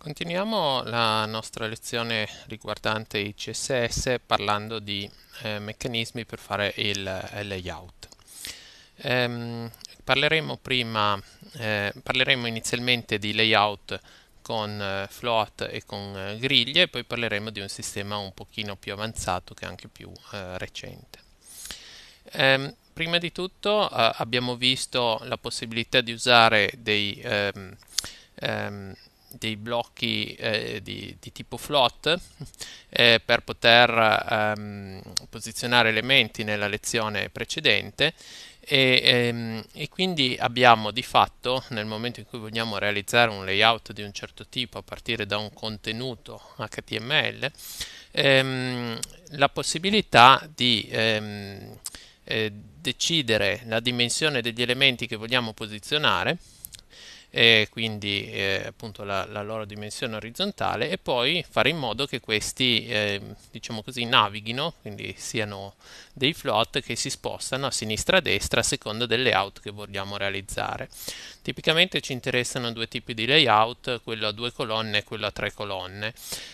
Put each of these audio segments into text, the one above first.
Continuiamo la nostra lezione riguardante i CSS parlando di eh, meccanismi per fare il, il eh, layout. Ehm, parleremo, prima, eh, parleremo inizialmente di layout con eh, float e con eh, griglie poi parleremo di un sistema un pochino più avanzato che è anche più eh, recente. Ehm, prima di tutto abbiamo visto la possibilità di usare dei... Ehm, ehm dei blocchi eh, di, di, tipo float eh, per poter ehm, posizionare elementi nella lezione precedente e, ehm, e, quindi abbiamo di fatto nel momento in cui vogliamo realizzare un layout di un certo tipo a partire da un contenuto HTML ehm, la possibilità di ehm, eh, decidere la dimensione degli elementi che vogliamo posizionare eh, quindi eh, appunto la, la, loro dimensione orizzontale e poi fare in modo che questi eh, diciamo così navighino quindi siano dei float che si spostano a sinistra e a destra a seconda del layout che vogliamo realizzare. Tipicamente ci interessano due tipi di layout, quello a due colonne e quello a tre colonne,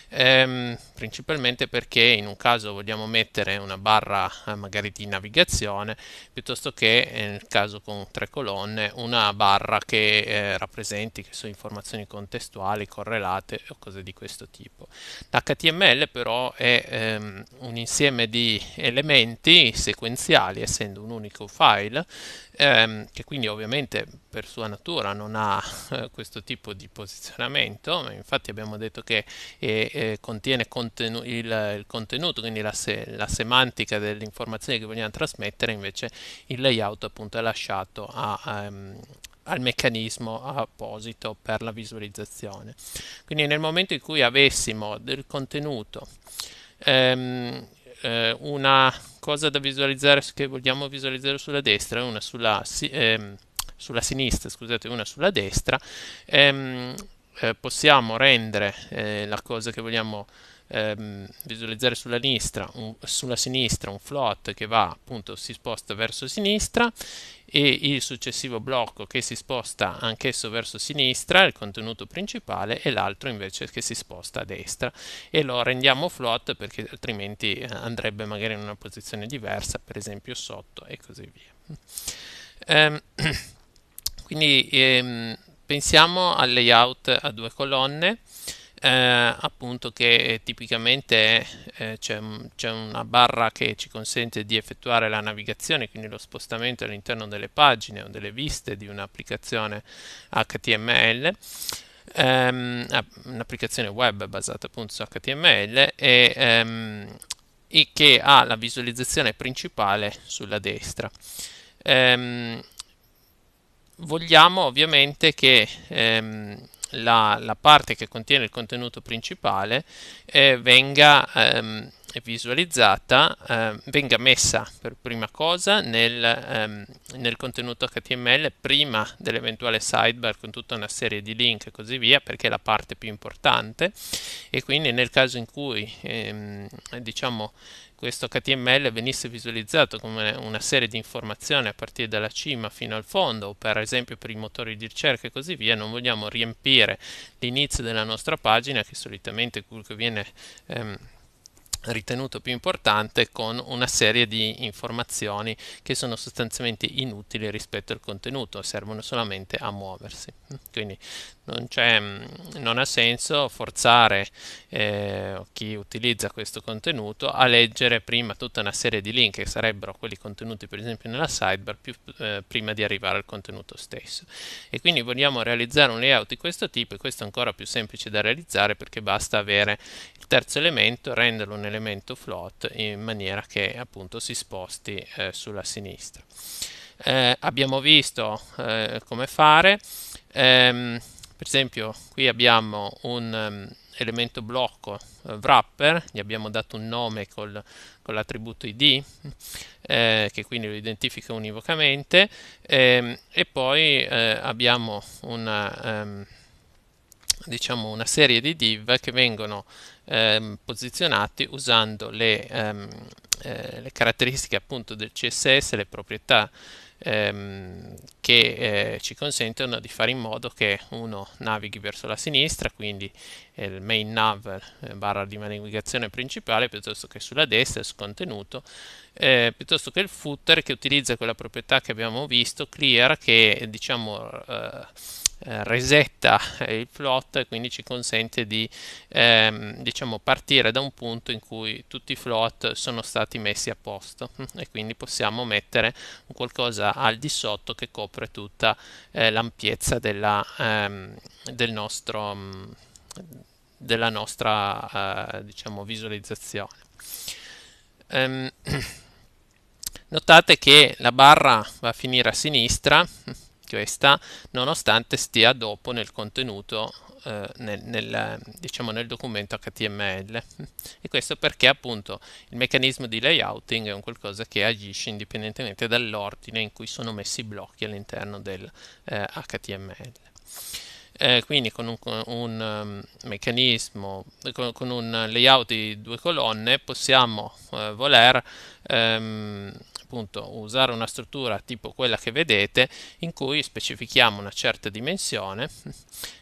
ehm, principalmente perché in un caso vogliamo mettere una barra eh, magari di navigazione, piuttosto che eh, nel caso con tre colonne una barra che eh, rappresenti che sono informazioni contestuali, correlate o cose di questo tipo. L'HTML però è ehm, un insieme di elementi sequenziali, essendo un unico file, ehm, che quindi ovviamente per sua natura non ha eh, questo tipo di posizionamento, infatti abbiamo detto che eh, eh, contiene contenu il, il, contenuto, quindi la, se la semantica dell'informazione che vogliamo trasmettere, invece il layout appunto è lasciato a, a, ehm, al meccanismo apposito per la visualizzazione. Quindi nel momento in cui avessimo del contenuto ehm, eh, una cosa da visualizzare che vogliamo visualizzare sulla destra una sulla, ehm, sulla, sinistra, scusate, una sulla destra, ehm, eh, possiamo rendere eh, la cosa che vogliamo ehm, visualizzare sulla, listra, un, sulla sinistra un float che va appunto si sposta verso sinistra e il successivo blocco che si sposta anch'esso verso sinistra, il contenuto principale, e l'altro invece che si sposta a destra e lo rendiamo float perché altrimenti eh, andrebbe magari in una posizione diversa, per esempio sotto e così via. Ehm, quindi ehm, pensiamo al layout a due colonne eh, appunto che tipicamente eh, c'è, c'è, una barra che ci consente di effettuare la navigazione, quindi lo spostamento all'interno delle pagine o delle viste di un'applicazione HTML, ehm, un'applicazione web basata appunto su HTML e, ehm, e che ha la visualizzazione principale sulla destra. Ehm, vogliamo ovviamente che ehm, la, la, parte che contiene il contenuto principale eh, venga ehm, visualizzata, ehm, venga messa per prima cosa nel, ehm, nel contenuto HTML prima dell'eventuale sidebar con tutta una serie di link e così via perché è la parte più importante e quindi nel caso in cui ehm, diciamo questo HTML venisse visualizzato come una serie di informazioni a partire dalla cima fino al fondo, o per esempio per i motori di ricerca e così via, non vogliamo riempire l'inizio della nostra pagina, che solitamente quello che viene ehm, ritenuto più importante con una serie di informazioni che sono sostanzialmente inutili rispetto al contenuto, servono solamente a muoversi. Quindi non, mm, non ha senso forzare eh, chi utilizza questo contenuto a leggere prima tutta una serie di link che sarebbero quelli contenuti per esempio nella sidebar più, eh, prima di arrivare al contenuto stesso. E quindi vogliamo realizzare un layout di questo tipo e questo è ancora più semplice da realizzare perché basta avere il terzo elemento, renderlo un elemento elemento float in maniera che appunto si sposti eh, sulla sinistra. Eh, abbiamo visto eh, come fare, ehm, per esempio qui abbiamo un um, elemento blocco eh, wrapper, gli abbiamo dato un nome col, con l'attributo id eh, che quindi lo identifica univocamente ehm, e poi eh, abbiamo una, um, diciamo, una serie di div che vengono ehm, posizionati usando le, ehm, eh, le, caratteristiche appunto del CSS, le proprietà ehm, che eh, ci consentono di fare in modo che uno navighi verso la sinistra, quindi il main nav eh, barra di navigazione principale, piuttosto che sulla destra, il contenuto, eh, piuttosto che il footer che utilizza quella proprietà che abbiamo visto, clear, che diciamo eh, eh, resetta eh, il plot e quindi ci consente di ehm, diciamo partire da un punto in cui tutti i float sono stati messi a posto e quindi possiamo mettere qualcosa al di sotto che copre tutta eh, l'ampiezza della, ehm, del nostro, mm, della nostra eh, diciamo visualizzazione ehm, notate che la barra va a finire a sinistra questa, nonostante stia dopo nel contenuto, eh, nel, nel, diciamo nel documento HTML. E questo perché appunto il meccanismo di layouting è un qualcosa che agisce indipendentemente dall'ordine in cui sono messi i blocchi all'interno del eh, HTML. Eh, quindi con un, un um, meccanismo, con, con, un layout di due colonne possiamo eh, voler ehm, appunto usare una struttura tipo quella che vedete in cui specifichiamo una certa dimensione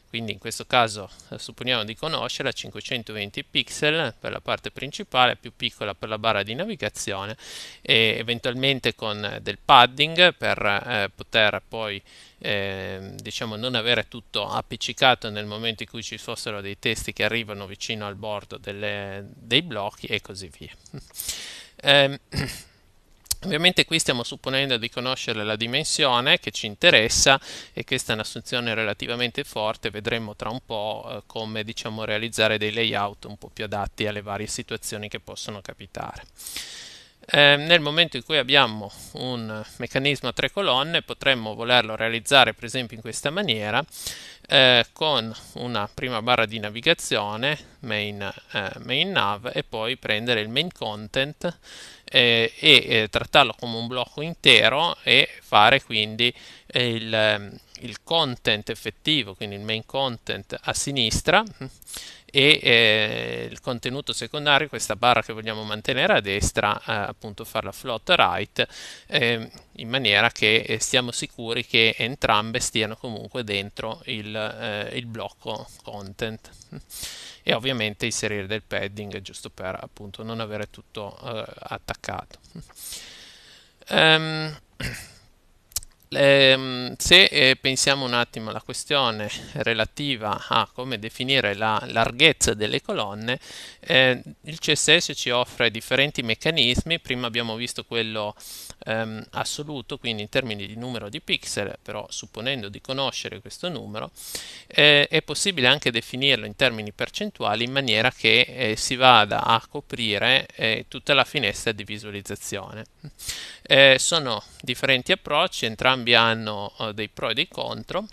quindi in questo caso eh, supponiamo di conoscerla 520 pixel per la parte principale più piccola per la barra di navigazione e eventualmente con eh, del padding per eh, poter poi eh, diciamo non avere tutto appiccicato nel momento in cui ci fossero dei testi che arrivano vicino al bordo delle, dei blocchi e così via ehm, Certo, ovviamente qui stiamo supponendo di conoscere la dimensione che ci interessa e questa è un'assunzione relativamente forte, vedremo tra un po' eh, come diciamo, realizzare dei layout un po' più adatti alle varie situazioni che possono capitare. Eh, nel momento in cui abbiamo un meccanismo a tre colonne potremmo volerlo realizzare per esempio in questa maniera eh, con una prima barra di navigazione main, eh, main nav e poi prendere il main content eh, e eh, trattarlo come un blocco intero e fare quindi eh, il, ehm, il content effettivo, quindi il main content a sinistra e eh, il contenuto secondario, questa barra che vogliamo mantenere a destra, eh, appunto farla float right, eh, in maniera che eh, siamo sicuri che entrambe stiano comunque dentro il, eh, il, blocco content. E ovviamente inserire del padding giusto per appunto non avere tutto eh, attaccato. Um, eh, se eh, pensiamo un attimo alla questione relativa a come definire la larghezza delle colonne, eh, il CSS ci offre differenti meccanismi, prima abbiamo visto quello ehm, assoluto, quindi in termini di numero di pixel, però supponendo di conoscere questo numero, eh, è possibile anche definirlo in termini percentuali in maniera che eh, si vada a coprire eh, tutta la finestra di visualizzazione. Eh, sono differenti approcci, entrambi hanno eh, dei pro e dei contro.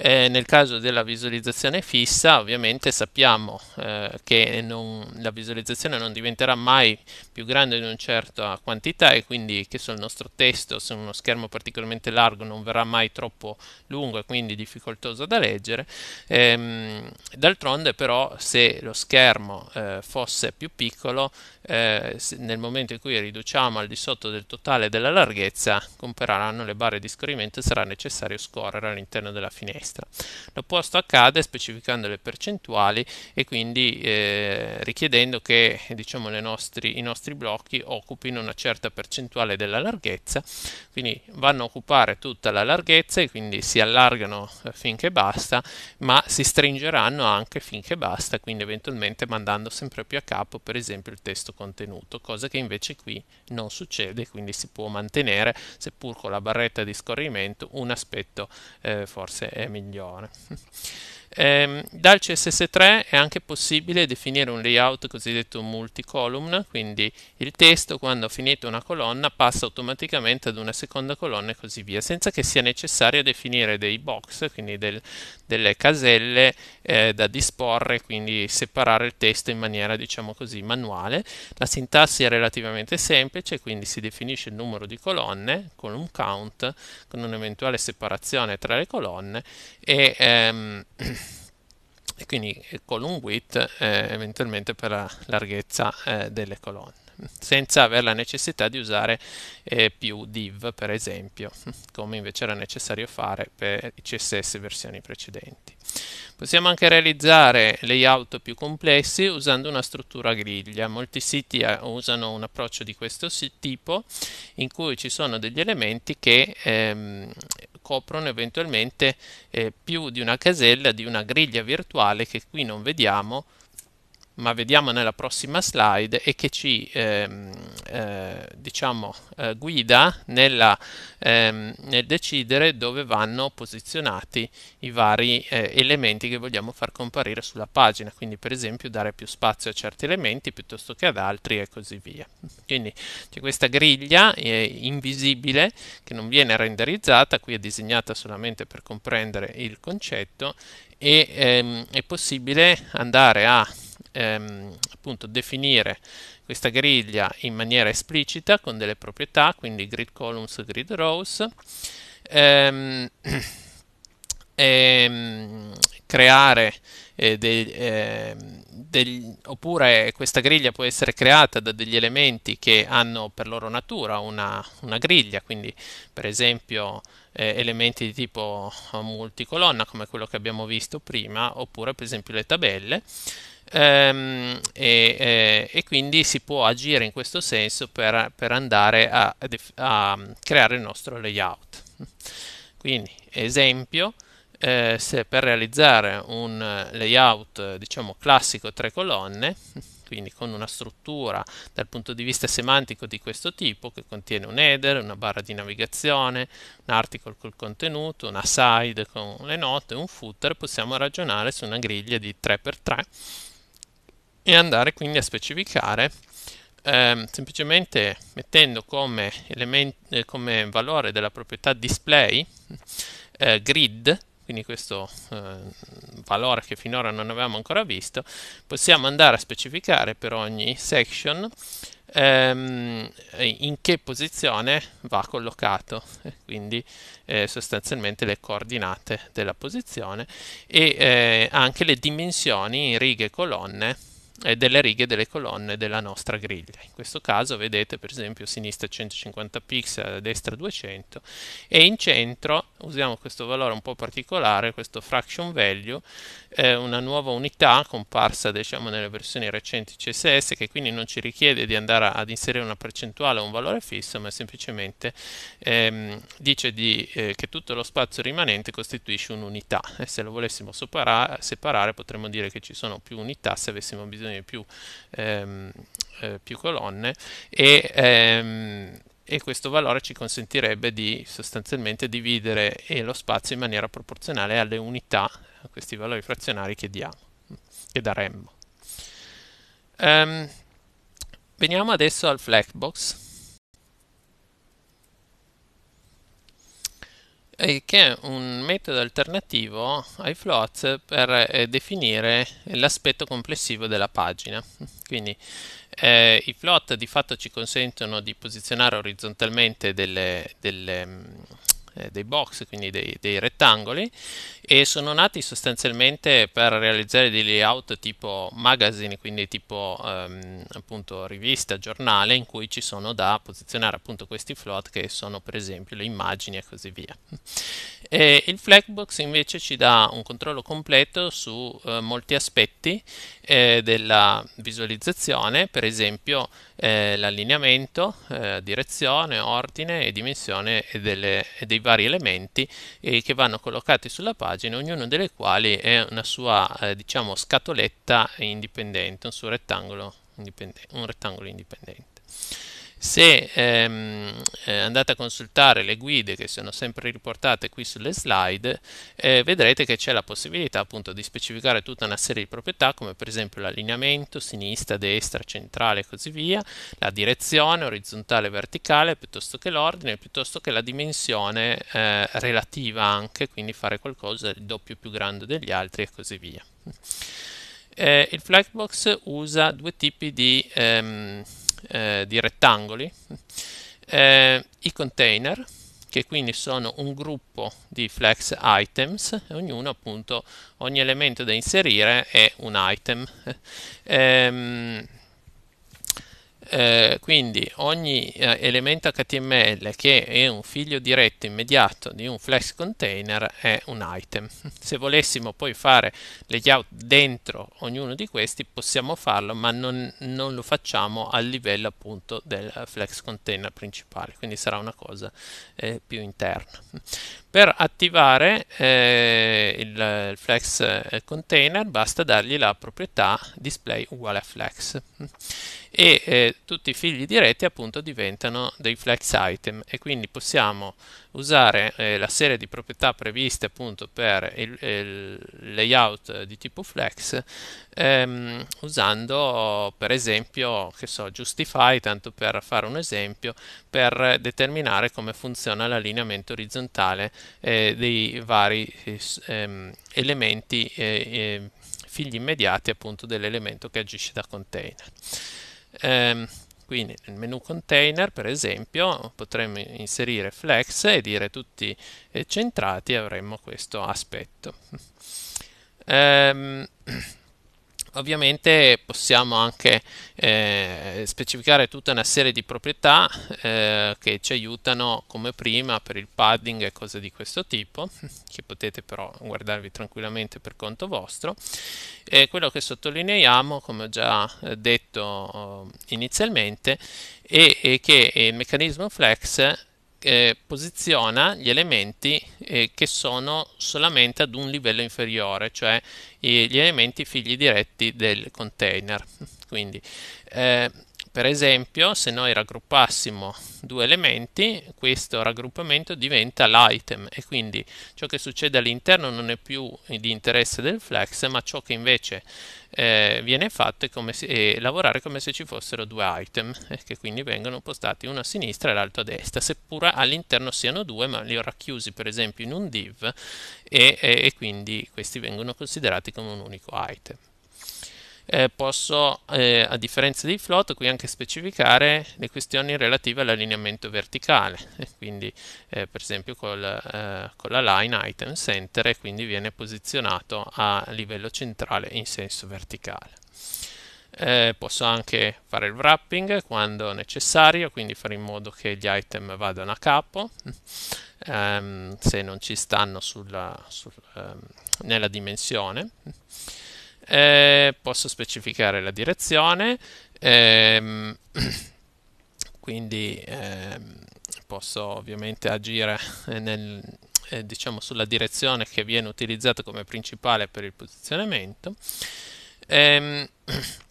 Eh, nel caso della visualizzazione fissa ovviamente sappiamo eh, che non, la visualizzazione non diventerà mai più grande di una certa quantità e quindi che sul nostro testo su uno schermo particolarmente largo non verrà mai troppo lungo e quindi difficoltoso da leggere. Ehm, d'altronde però se lo schermo eh, fosse più piccolo eh, nel momento in cui riduciamo al di sotto del totale della larghezza compareranno le barre di scorrimento e sarà necessario scorrere all'interno della finestra sinistra. L'opposto accade specificando le percentuali e quindi eh, richiedendo che diciamo, nostri, i nostri blocchi occupino una certa percentuale della larghezza, quindi vanno a occupare tutta la larghezza e quindi si allargano eh, finché basta, ma si stringeranno anche finché basta, quindi eventualmente mandando sempre più a capo per esempio il testo contenuto, cosa che invece qui non succede, quindi si può mantenere seppur con la barretta di scorrimento un aspetto eh, forse eh, migliore migliore. Eh, dal CSS3 è anche possibile definire un layout cosiddetto multicolumn, quindi il testo quando ha finito una colonna passa automaticamente ad una seconda colonna e così via, senza che sia necessario definire dei box, quindi del, delle caselle eh, da disporre, quindi separare il testo in maniera diciamo così manuale. La sintassi è relativamente semplice, quindi si definisce il numero di colonne con un count, con un'eventuale separazione tra le colonne e ehm, e quindi column width eh, eventualmente per la larghezza eh, delle colonne senza avere la necessità di usare eh, più div per esempio come invece era necessario fare per i CSS versioni precedenti. Possiamo anche realizzare layout più complessi usando una struttura griglia. Molti siti eh, usano un approccio di questo tipo in cui ci sono degli elementi che ehm, coprono eventualmente eh, più di una casella di una griglia virtuale che qui non vediamo ma vediamo nella prossima slide e che ci ehm, eh, diciamo, eh, guida nella, ehm, nel decidere dove vanno posizionati i vari eh, elementi che vogliamo far comparire sulla pagina quindi per esempio dare più spazio a certi elementi piuttosto che ad altri e così via quindi c'è questa griglia eh, invisibile che non viene renderizzata qui è disegnata solamente per comprendere il concetto e ehm, è possibile andare a ehm, appunto definire questa griglia in maniera esplicita con delle proprietà, quindi grid columns, grid rows, ehm, ehm, creare eh, dei, eh, degli, oppure questa griglia può essere creata da degli elementi che hanno per loro natura una, una griglia, quindi per esempio eh, elementi di tipo eh, multicolonna come quello che abbiamo visto prima oppure per esempio le tabelle ehm, e, e, eh, e, quindi si può agire in questo senso per, per andare a, a, mm, creare il nostro layout. Quindi, esempio, eh, se per realizzare un layout diciamo classico tre colonne, quindi con una struttura dal punto di vista semantico di questo tipo che contiene un header, una barra di navigazione, un article col contenuto, una side con le note, un footer, possiamo ragionare su una griglia di 3x3 e andare quindi a specificare ehm, semplicemente mettendo come, element, eh, come valore della proprietà display eh, grid quindi questo eh, valore che finora non avevamo ancora visto, possiamo andare a specificare per ogni section ehm, in che posizione va collocato, eh, quindi eh, sostanzialmente le coordinate della posizione e eh, anche le dimensioni in righe e colonne delle righe e delle colonne della nostra griglia. In questo caso vedete per esempio a sinistra 150 pixel, a destra 200 e in centro usiamo questo valore un po' particolare, questo fraction value, eh, una nuova unità comparsa diciamo nelle versioni recenti CSS che quindi non ci richiede di andare ad inserire una percentuale o un valore fisso ma semplicemente ehm, dice di, eh, che tutto lo spazio rimanente costituisce un'unità e se lo volessimo separare potremmo dire che ci sono più unità se avessimo bisogno bisogno di più, ehm, eh, più colonne e, ehm, e, questo valore ci consentirebbe di sostanzialmente dividere eh, lo spazio in maniera proporzionale alle unità, a questi valori frazionari che diamo, che daremmo. Um, veniamo adesso al flexbox che è un metodo alternativo ai floats per eh, definire l'aspetto complessivo della pagina. Quindi eh, i float di fatto ci consentono di posizionare orizzontalmente delle, delle, mm, eh, dei box, quindi dei, dei, rettangoli, e sono nati sostanzialmente per realizzare dei layout tipo magazine, quindi tipo ehm, appunto rivista, giornale, in cui ci sono da posizionare appunto questi float che sono per esempio le immagini e così via. E il Flagbox invece ci dà un controllo completo su eh, molti aspetti eh, della visualizzazione, per esempio eh, l'allineamento, eh, direzione, ordine e dimensione delle, dei vari elementi eh, che vanno collocati sulla pagina, ognuno delle quali è una sua eh, diciamo, scatoletta indipendente, un suo rettangolo indipendente. Un rettangolo indipendente. Se ehm, eh, andate a consultare le guide che sono sempre riportate qui sulle slide, eh, vedrete che c'è la possibilità appunto di specificare tutta una serie di proprietà come per esempio l'allineamento sinistra, destra, centrale e così via, la direzione orizzontale e verticale piuttosto che l'ordine, piuttosto che la dimensione eh, relativa anche, quindi fare qualcosa il doppio più grande degli altri e così via. Eh, il Flexbox usa due tipi di ehm, eh, di rettangoli, eh, i container, che quindi sono un gruppo di flex items, ognuno appunto, ogni elemento da inserire è un item. Ehm, eh, quindi ogni eh, elemento HTML che è un figlio diretto immediato di un flex container è un item. Se volessimo poi fare layout dentro ognuno di questi possiamo farlo, ma non, non lo facciamo al livello appunto del flex container principale, quindi sarà una cosa eh, più interna. Per attivare eh, il flex eh, container basta dargli la proprietà display uguale a flex e eh, tutti i figli diretti appunto diventano dei flex item e quindi possiamo usare eh, la serie di proprietà previste appunto per il, il layout di tipo flex ehm, usando per esempio che so justify tanto per fare un esempio per determinare come funziona l'allineamento orizzontale eh, dei vari eh, ehm, elementi eh, eh, figli immediati appunto dell'elemento che agisce da container ehm, quindi nel menu container, per esempio, potremmo inserire flex e dire tutti centrati avremmo questo aspetto. Ehm, Ovviamente possiamo anche eh, specificare tutta una serie di proprietà eh, che ci aiutano come prima per il padding e cose di questo tipo, che potete però guardarvi tranquillamente per conto vostro. E quello che sottolineiamo, come ho già eh, detto oh, inizialmente, è, è che il meccanismo flex eh, posiziona gli elementi eh, che sono solamente ad un livello inferiore, cioè eh, gli elementi figli diretti del container. Quindi eh, per esempio, se noi raggruppassimo due elementi, questo raggruppamento diventa l'item e quindi ciò che succede all'interno non è più di interesse del flex, ma ciò che invece eh, viene fatto è, come se, è lavorare come se ci fossero due item, eh, che quindi vengono postati uno a sinistra e l'altro a destra, seppur all'interno siano due, ma li ho racchiusi per esempio in un div e, e, e quindi questi vengono considerati come un unico item eh, posso, eh, a differenza dei float, qui anche specificare le questioni relative all'allineamento verticale, eh, quindi eh, per esempio col, eh, con la line item center e quindi viene posizionato a livello centrale in senso verticale. Eh, posso anche fare il wrapping quando necessario, quindi fare in modo che gli item vadano a capo. Ehm, se non ci stanno sulla, sul, ehm, nella dimensione eh, posso specificare la direzione, ehm, quindi ehm, posso ovviamente agire eh, nel, eh, diciamo sulla direzione che viene utilizzata come principale per il posizionamento. Ehm,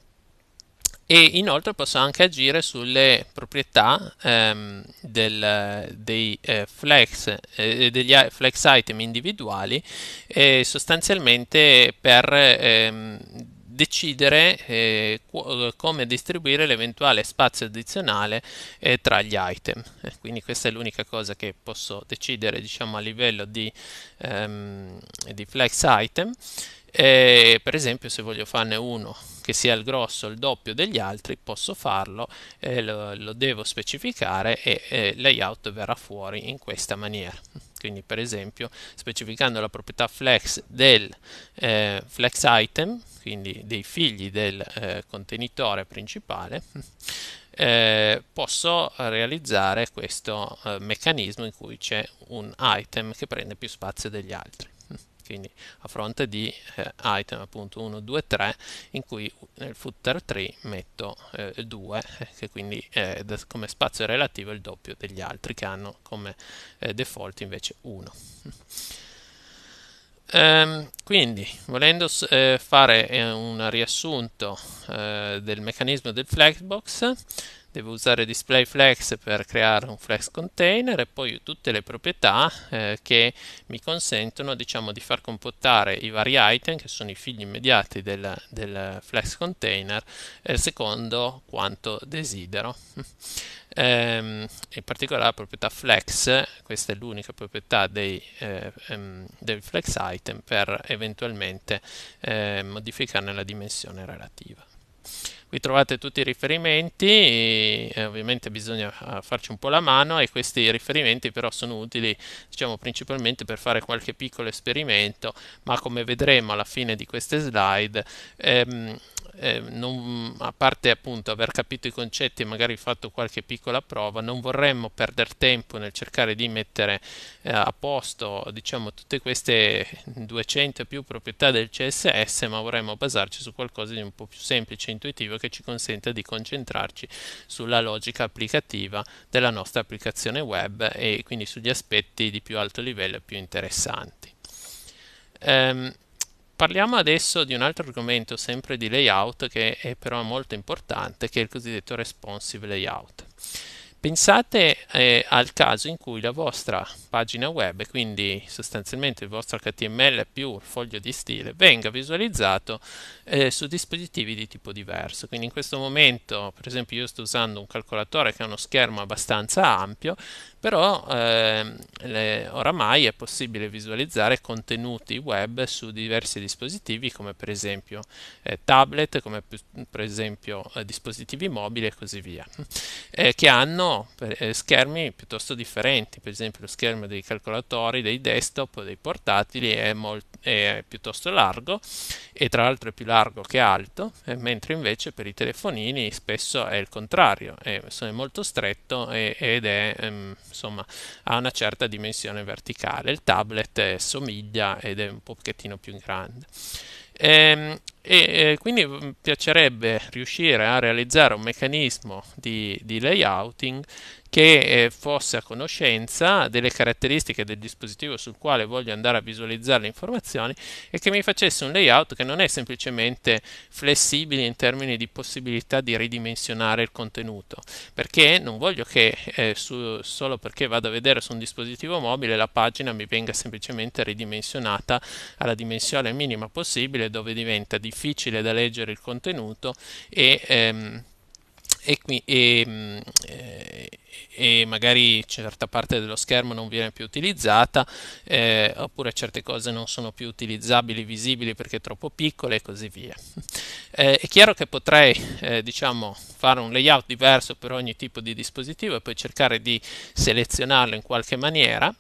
e inoltre posso anche agire sulle proprietà ehm, del, dei eh, flex, eh, degli eh, flex item individuali eh, sostanzialmente per ehm, decidere eh, come distribuire l'eventuale spazio addizionale eh, tra gli item. Eh, quindi questa è l'unica cosa che posso decidere diciamo, a livello di, ehm, di flex item. per esempio se voglio farne uno che sia il grosso o il doppio degli altri, posso farlo, eh, lo, lo, devo specificare e eh, layout verrà fuori in questa maniera. Quindi per esempio specificando la proprietà flex del eh, flex item, quindi dei figli del eh, contenitore principale, eh, posso realizzare questo eh, meccanismo in cui c'è un item che prende più spazio degli altri quindi a fronte di eh, item appunto 1, 2, 3 in cui nel footer 3 metto eh, 2 eh, che quindi eh, come spazio relativo è il doppio degli altri che hanno come eh, default invece 1 Um, ehm, quindi, volendo eh, fare eh, un riassunto eh, del meccanismo del flexbox, devo usare display flex per creare un flex container e poi tutte le proprietà eh, che mi consentono diciamo, di far comportare i vari item che sono i figli immediati del, del flex container eh, secondo quanto desidero ehm, in particolare la proprietà flex questa è l'unica proprietà dei, eh, ehm, del flex item per eventualmente eh, modificarne la dimensione relativa Qui trovate tutti i riferimenti, eh, ovviamente bisogna eh, farci un po' la mano e questi riferimenti però sono utili diciamo principalmente per fare qualche piccolo esperimento, ma come vedremo alla fine di queste slide ehm, eh, non, a parte appunto aver capito i concetti e magari fatto qualche piccola prova, non vorremmo perdere tempo nel cercare di mettere eh, a posto diciamo, tutte queste 200 e più proprietà del CSS, ma vorremmo basarci su qualcosa di un po' più semplice e intuitivo che ci consenta di concentrarci sulla logica applicativa della nostra applicazione web e quindi sugli aspetti di più alto livello e più interessanti. Um, Parliamo adesso di un altro argomento sempre di layout che è però molto importante, che è il cosiddetto responsive layout. Pensate eh, al caso in cui la vostra pagina web, quindi sostanzialmente il vostro HTML più il foglio di stile, venga visualizzato eh, su dispositivi di tipo diverso. Quindi in questo momento, per esempio, io sto usando un calcolatore che ha uno schermo abbastanza ampio, però eh, le, oramai è possibile visualizzare contenuti web su diversi dispositivi come per esempio eh, tablet, come per esempio eh, dispositivi mobili e così via, eh, che hanno per, eh, schermi piuttosto differenti, per esempio lo schermo dei calcolatori, dei desktop, dei portatili è, è piuttosto largo e tra l'altro è più largo che alto, eh, mentre invece per i telefonini spesso è il contrario, è, è molto stretto e, ed è... Ehm, insomma ha una certa dimensione verticale. Il tablet eh, somiglia ed è un pochettino più grande. Ehm, e quindi mi mm, piacerebbe riuscire a realizzare un meccanismo di, di, layouting che eh, fosse a conoscenza delle caratteristiche del dispositivo sul quale voglio andare a visualizzare le informazioni e che mi facesse un layout che non è semplicemente flessibile in termini di possibilità di ridimensionare il contenuto perché non voglio che eh, su, solo perché vado a vedere su un dispositivo mobile la pagina mi venga semplicemente ridimensionata alla dimensione minima possibile dove diventa difficile difficile da leggere il contenuto e, ehm, e, qui, e, eh, e, magari certa parte dello schermo non viene più utilizzata eh, oppure certe cose non sono più utilizzabili, visibili perché troppo piccole e così via. Eh, è chiaro che potrei eh, diciamo, fare un layout diverso per ogni tipo di dispositivo e poi cercare di selezionarlo in qualche maniera.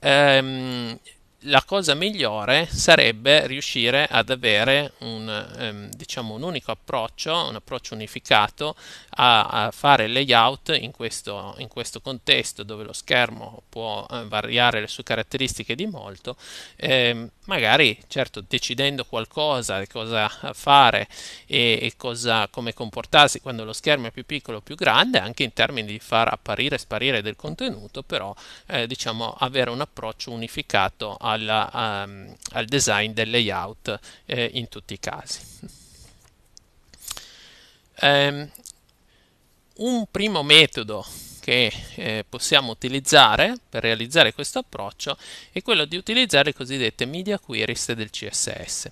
Ehm, la cosa migliore sarebbe riuscire ad avere un, ehm, diciamo un unico approccio, un approccio unificato a, a fare il layout in questo, in questo, contesto dove lo schermo può eh, variare le sue caratteristiche di molto, ehm, magari certo decidendo qualcosa, di cosa fare e, e cosa, come comportarsi quando lo schermo è più piccolo o più grande, anche in termini di far apparire e sparire del contenuto, però eh, diciamo avere un approccio unificato a alla, um, al design del layout eh, in tutti i casi. Um, un primo metodo che eh, possiamo utilizzare per realizzare questo approccio è quello di utilizzare le cosiddette media queries del CSS.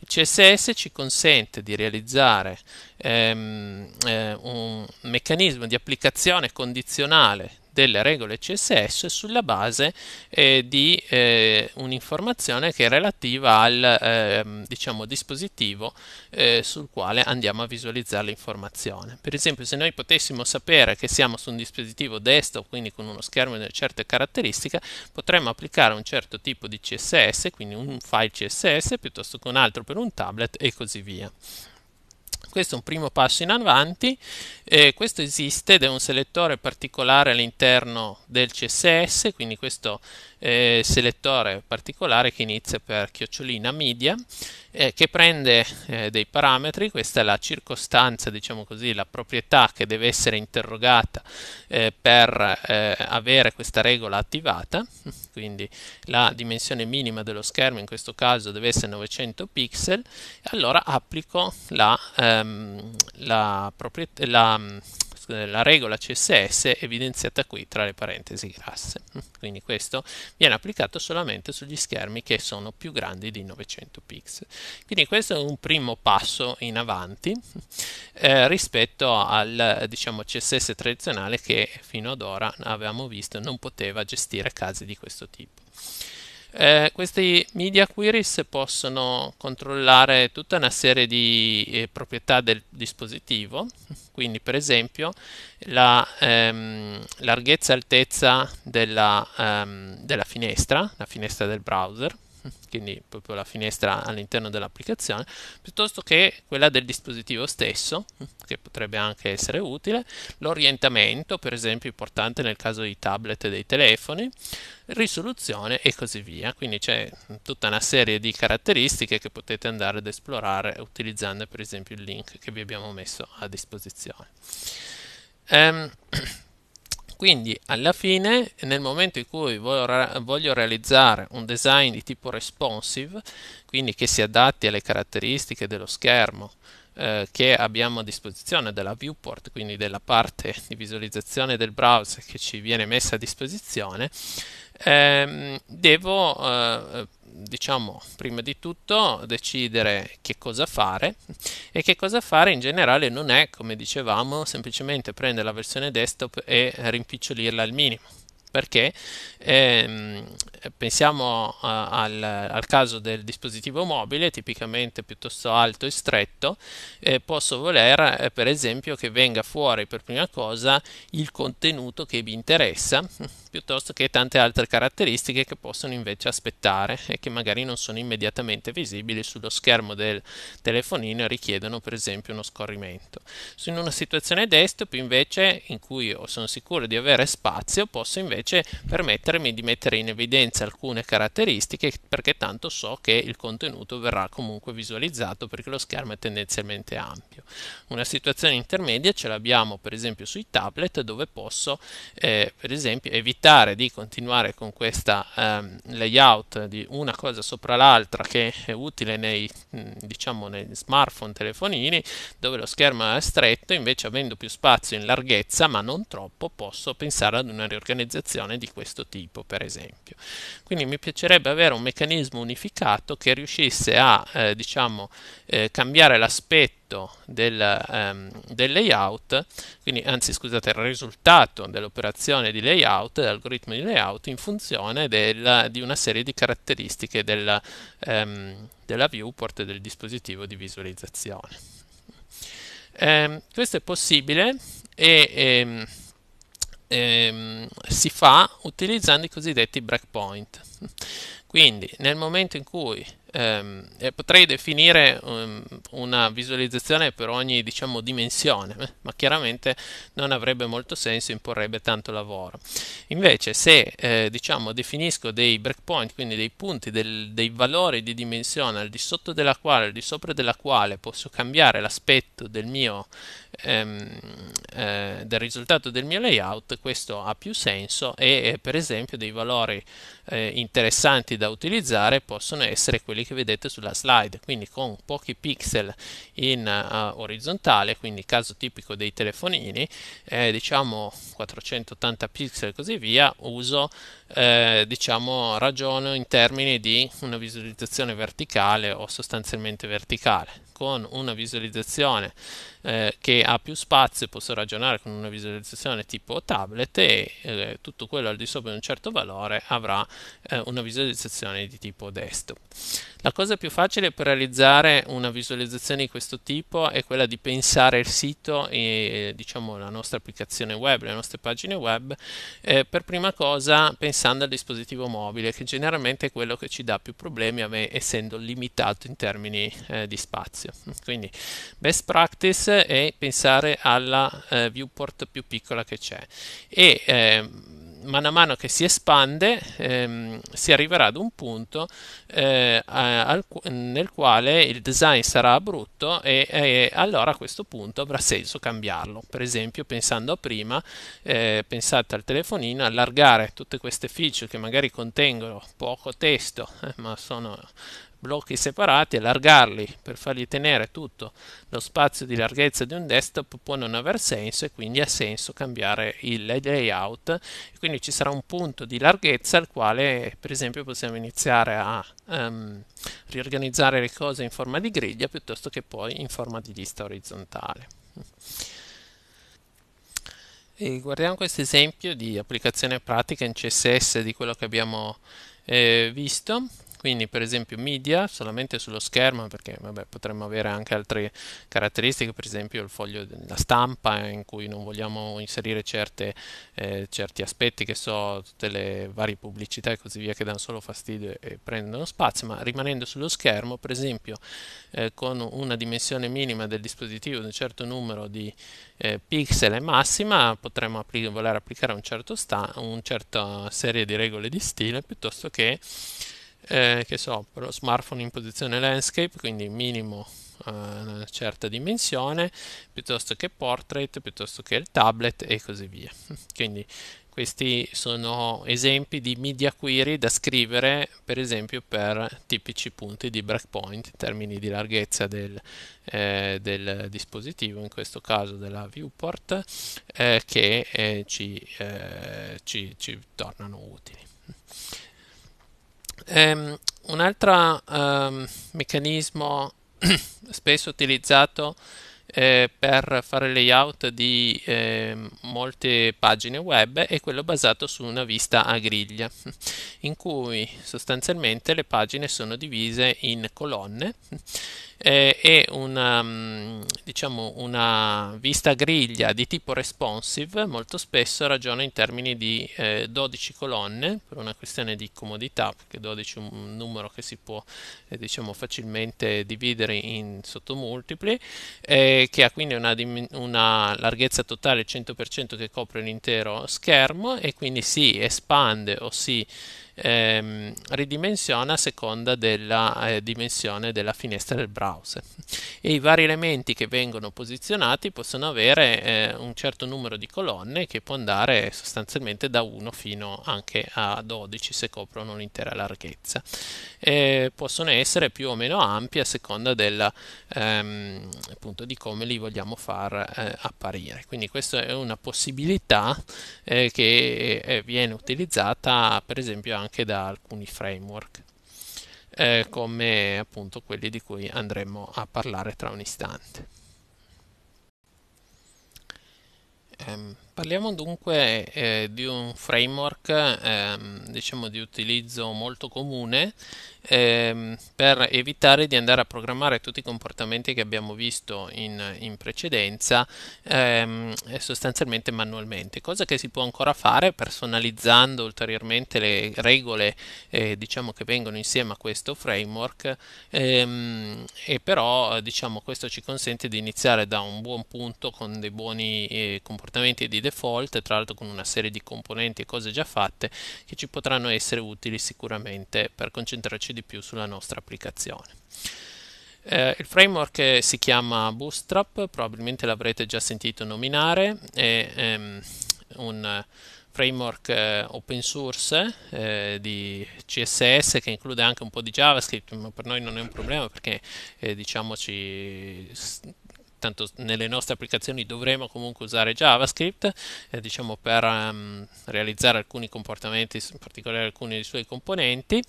Il CSS ci consente di realizzare ehm, eh, un meccanismo di applicazione condizionale delle regole CSS sulla base eh, di eh, un'informazione che è relativa al eh, diciamo, dispositivo eh, sul quale andiamo a visualizzare l'informazione. Per esempio se noi potessimo sapere che siamo su un dispositivo desktop, quindi con uno schermo di una certa caratteristica, potremmo applicare un certo tipo di CSS, quindi un file CSS piuttosto che un altro per un tablet e così via. Questo è un primo passo in avanti. Eh, questo esiste ed è un selettore particolare all'interno del CSS, quindi questo eh, selettore particolare che inizia per chiocciolina media eh, che prende eh, dei parametri, questa è la circostanza, diciamo così, la proprietà che deve essere interrogata eh, per eh, avere questa regola attivata, quindi la dimensione minima dello schermo in questo caso deve essere 900 pixel, allora applico la, ehm, la, la eh, la regola CSS evidenziata qui tra le parentesi grasse. Quindi questo viene applicato solamente sugli schermi che sono più grandi di 900 pixel. Quindi questo è un primo passo in avanti eh, rispetto al diciamo, CSS tradizionale che fino ad ora avevamo visto non poteva gestire casi di questo tipo. Eh, questi media queries possono controllare tutta una serie di eh, proprietà del dispositivo, quindi per esempio la ehm, larghezza e altezza della, ehm, della finestra, la finestra del browser, quindi proprio la finestra all'interno dell'applicazione, piuttosto che quella del dispositivo stesso, che potrebbe anche essere utile, l'orientamento, per esempio, importante nel caso di tablet e dei telefoni, risoluzione e così via. Quindi c'è tutta una serie di caratteristiche che potete andare ad esplorare utilizzando per esempio il link che vi abbiamo messo a disposizione. Um, quindi alla fine nel momento in cui voglio realizzare un design di tipo responsive quindi che si adatti alle caratteristiche dello schermo eh, che abbiamo a disposizione della viewport quindi della parte di visualizzazione del browser che ci viene messa a disposizione ehm, devo eh, diciamo prima di tutto decidere che cosa fare e che cosa fare in generale non è, come dicevamo, semplicemente prendere la versione desktop e rimpicciolirla al minimo perché ehm, eh, pensiamo a, eh, al, al, caso del dispositivo mobile, tipicamente piuttosto alto e stretto, eh, posso voler eh, per esempio che venga fuori per prima cosa il contenuto che vi interessa, piuttosto che tante altre caratteristiche che possono invece aspettare e che magari non sono immediatamente visibili sullo schermo del telefonino e richiedono per esempio uno scorrimento. in una situazione desktop invece in cui sono sicuro di avere spazio, posso invece permettermi di mettere in evidenza senza alcune caratteristiche perché tanto so che il contenuto verrà comunque visualizzato perché lo schermo è tendenzialmente ampio. Una situazione intermedia ce l'abbiamo per esempio sui tablet dove posso eh, per esempio evitare di continuare con questa ehm, layout di una cosa sopra l'altra che è utile nei, diciamo, nei smartphone telefonini dove lo schermo è stretto invece avendo più spazio in larghezza ma non troppo posso pensare ad una riorganizzazione di questo tipo per esempio quindi mi piacerebbe avere un meccanismo unificato che riuscisse a eh, diciamo, eh, cambiare l'aspetto del, ehm, del, layout, quindi anzi scusate, il risultato dell'operazione di layout, dell'algoritmo di layout, in funzione del, di una serie di caratteristiche del, ehm, della viewport del dispositivo di visualizzazione. Eh, questo è possibile e ehm, ehm, si fa utilizzando i cosiddetti breakpoint. Quindi nel momento in cui ehm, potrei definire um, una visualizzazione per ogni diciamo, dimensione, eh, ma chiaramente non avrebbe molto senso, imporrebbe tanto lavoro. Invece se eh, diciamo, definisco dei breakpoint, quindi dei punti, del, dei valori di dimensione al di sotto della quale, al di sopra della quale posso cambiare l'aspetto del mio ehm, eh, del risultato del mio layout, questo ha più senso e eh, per esempio dei valori eh, interessanti da utilizzare possono essere quelli quelli che vedete sulla slide, quindi con pochi pixel in uh, orizzontale, quindi caso tipico dei telefonini, eh, diciamo 480 pixel e così via, uso, eh, diciamo, ragiono in termini di una visualizzazione verticale o sostanzialmente verticale con una visualizzazione eh, che ha più spazio, posso ragionare con una visualizzazione tipo tablet e eh, tutto quello al di sopra di un certo valore avrà eh, una visualizzazione di tipo desktop. La cosa più facile per realizzare una visualizzazione di questo tipo è quella di pensare il sito e diciamo la nostra applicazione web, le nostre pagine web, eh, per prima cosa pensando al dispositivo mobile che generalmente è quello che ci dà più problemi essendo limitato in termini eh, di spazio servizio. Quindi best practice è pensare alla eh, viewport più piccola che c'è e eh, mano a mano che si espande ehm, si arriverà ad un punto eh, al, nel quale il design sarà brutto e, e, allora a questo punto avrà senso cambiarlo. Per esempio pensando a prima, eh, pensate al telefonino, allargare tutte queste feature che magari contengono poco testo eh, ma sono blocchi separati, allargarli per fargli tenere tutto lo spazio di larghezza di un desktop può non aver senso e quindi ha senso cambiare il layout. Quindi ci sarà un punto di larghezza al quale per esempio possiamo iniziare a um, riorganizzare le cose in forma di griglia piuttosto che poi in forma di lista orizzontale. E guardiamo questo esempio di applicazione pratica in CSS di quello che abbiamo eh, visto quindi per esempio media solamente sullo schermo perché vabbè, potremmo avere anche altre caratteristiche per esempio il foglio della stampa eh, in cui non vogliamo inserire certe, eh, certi aspetti che so tutte le varie pubblicità e così via che danno solo fastidio e prendono spazio ma rimanendo sullo schermo per esempio eh, con una dimensione minima del dispositivo di un certo numero di eh, pixel e massima potremmo appli voler applicare un certo una certa serie di regole di stile piuttosto che eh, che so, smartphone in posizione landscape, quindi minimo eh, una certa dimensione, piuttosto che portrait, piuttosto che il tablet e così via. Quindi questi sono esempi di media query da scrivere per esempio per tipici punti di breakpoint in termini di larghezza del, eh, del dispositivo, in questo caso della viewport, eh, che eh, ci, eh, ci, ci tornano utili. Um, ehm, un altro um, ehm, meccanismo spesso utilizzato eh, per fare layout di eh, molte pagine web è quello basato su una vista a griglia in cui sostanzialmente le pagine sono divise in colonne eh, è una, um, diciamo, una vista griglia di tipo responsive, molto spesso ragiona in termini di eh, 12 colonne, per una questione di comodità, perché 12 è un numero che si può eh, diciamo, facilmente dividere in sottomultipli, eh, che ha quindi una, una larghezza totale 100% che copre l'intero schermo e quindi si espande o si ehm, ridimensiona a seconda della eh, dimensione della finestra del browser e i vari elementi che vengono posizionati possono avere eh, un certo numero di colonne che può andare sostanzialmente da 1 fino anche a 12 se coprono l'intera larghezza e possono essere più o meno ampie a seconda della, ehm, appunto di come li vogliamo far eh, apparire quindi questa è una possibilità eh, che eh, viene utilizzata per esempio anche anche da alcuni framework, eh, come appunto quelli di cui andremo a parlare tra un istante. Um. Parliamo dunque eh, di un framework ehm, diciamo di utilizzo molto comune ehm, per evitare di andare a programmare tutti i comportamenti che abbiamo visto in, in precedenza ehm, sostanzialmente manualmente, cosa che si può ancora fare personalizzando ulteriormente le regole eh, diciamo che vengono insieme a questo framework ehm, e però diciamo questo ci consente di iniziare da un buon punto con dei buoni eh, comportamenti di default, tra l'altro con una serie di componenti e cose già fatte che ci potranno essere utili sicuramente per concentrarci di più sulla nostra applicazione. Eh, il framework si chiama Bootstrap, probabilmente l'avrete già sentito nominare, è ehm, un framework eh, open source eh, di CSS che include anche un po' di JavaScript, ma per noi non è un problema perché eh, diciamo ci tanto nelle nostre applicazioni dovremo comunque usare JavaScript eh, diciamo per um, realizzare alcuni comportamenti, in particolare alcuni dei suoi componenti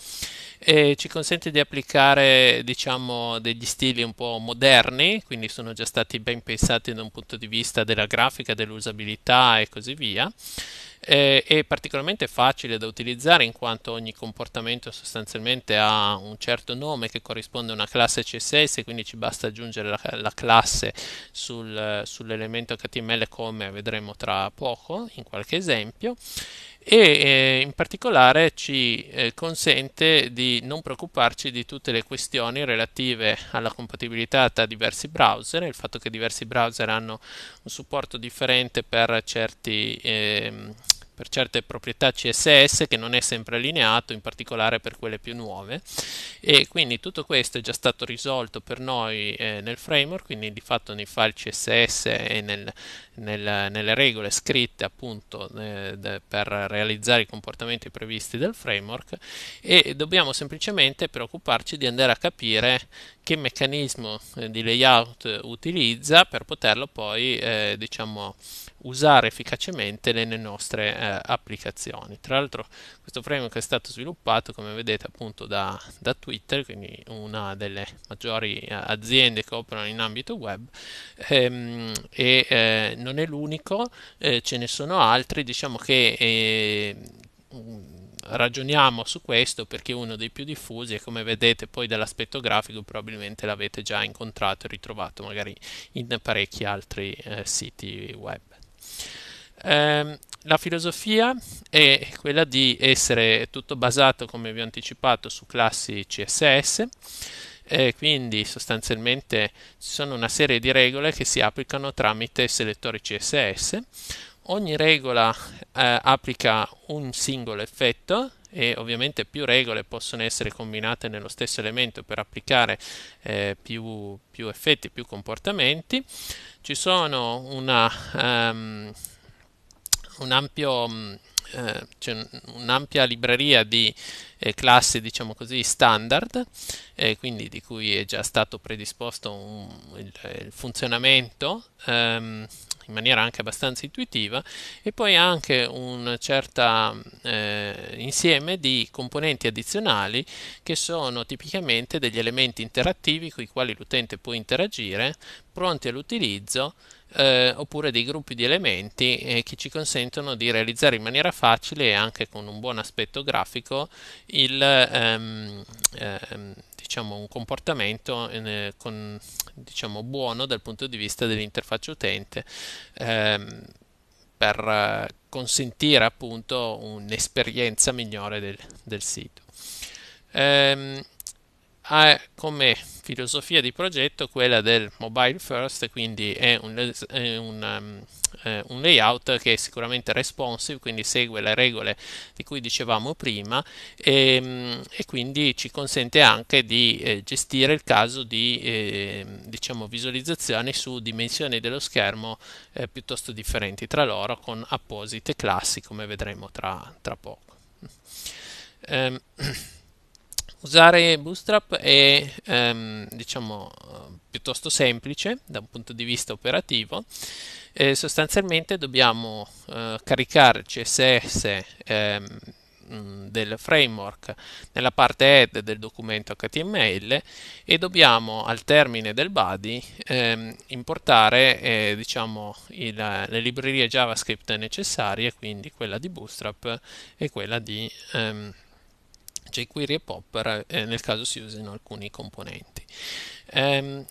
e ci consente di applicare diciamo degli stili un po' moderni, quindi sono già stati ben pensati da un punto di vista della grafica, dell'usabilità e così via eh, è particolarmente facile da utilizzare in quanto ogni comportamento sostanzialmente ha un certo nome che corrisponde a una classe CSS, quindi ci basta aggiungere la, la classe sul, sull'elemento HTML come vedremo tra poco in qualche esempio e eh, in particolare ci eh, consente di non preoccuparci di tutte le questioni relative alla compatibilità tra diversi browser, il fatto che diversi browser hanno un supporto differente per certi eh, per certe proprietà CSS che non è sempre allineato, in particolare per quelle più nuove. E quindi tutto questo è già stato risolto per noi eh, nel framework, quindi di fatto nei file CSS e nel, nel, nelle regole scritte appunto eh, per realizzare i comportamenti previsti del framework e dobbiamo semplicemente preoccuparci di andare a capire che meccanismo eh, di layout utilizza per poterlo poi eh, diciamo usare efficacemente nelle nostre eh, applicazioni. Tra l'altro questo framework è stato sviluppato come vedete appunto da, da Twitter, quindi una delle maggiori eh, aziende che operano in ambito web ehm, e eh, non è l'unico, eh, ce ne sono altri, diciamo che eh, ragioniamo su questo perché è uno dei più diffusi e come vedete poi dall'aspetto grafico probabilmente l'avete già incontrato e ritrovato magari in parecchi altri eh, siti web. Ehm, la filosofia è quella di essere tutto basato, come vi ho anticipato, su classi CSS e quindi sostanzialmente ci sono una serie di regole che si applicano tramite selettori CSS. Ogni regola eh, applica un singolo effetto e ovviamente più regole possono essere combinate nello stesso elemento per applicare eh, più, più, effetti, più comportamenti. Ci sono una, um, un ampio mm, eh, c'è un'ampia libreria di eh, classi, diciamo così, standard, eh, quindi di cui è già stato predisposto un, il, il, funzionamento ehm, in maniera anche abbastanza intuitiva e poi anche un certo insieme di componenti addizionali che sono tipicamente degli elementi interattivi con i quali l'utente può interagire, pronti all'utilizzo eh, oppure dei gruppi di elementi eh, che ci consentono di realizzare in maniera facile e anche con un buon aspetto grafico il, ehm, ehm, diciamo un comportamento eh, con, diciamo, buono dal punto di vista dell'interfaccia utente ehm, per eh, consentire appunto un'esperienza migliore del, del sito. Ehm, ha come filosofia di progetto quella del mobile first, quindi è un, è un, um, un layout che è sicuramente responsive, quindi segue le regole di cui dicevamo prima e, ehm, e quindi ci consente anche di eh, gestire il caso di eh, diciamo visualizzazioni su dimensioni dello schermo eh, piuttosto differenti tra loro con apposite classi come vedremo tra, tra poco. Um, Usare Bootstrap è ehm, diciamo, piuttosto semplice da un punto di vista operativo. Eh, sostanzialmente dobbiamo eh, caricare CSS ehm, mm, del framework nella parte head del documento HTML e dobbiamo al termine del body ehm, importare eh, diciamo il, le librerie JavaScript necessarie, quindi quella di Bootstrap e quella di ehm, jQuery cioè, e Popper eh, nel caso si usino alcuni componenti. Um,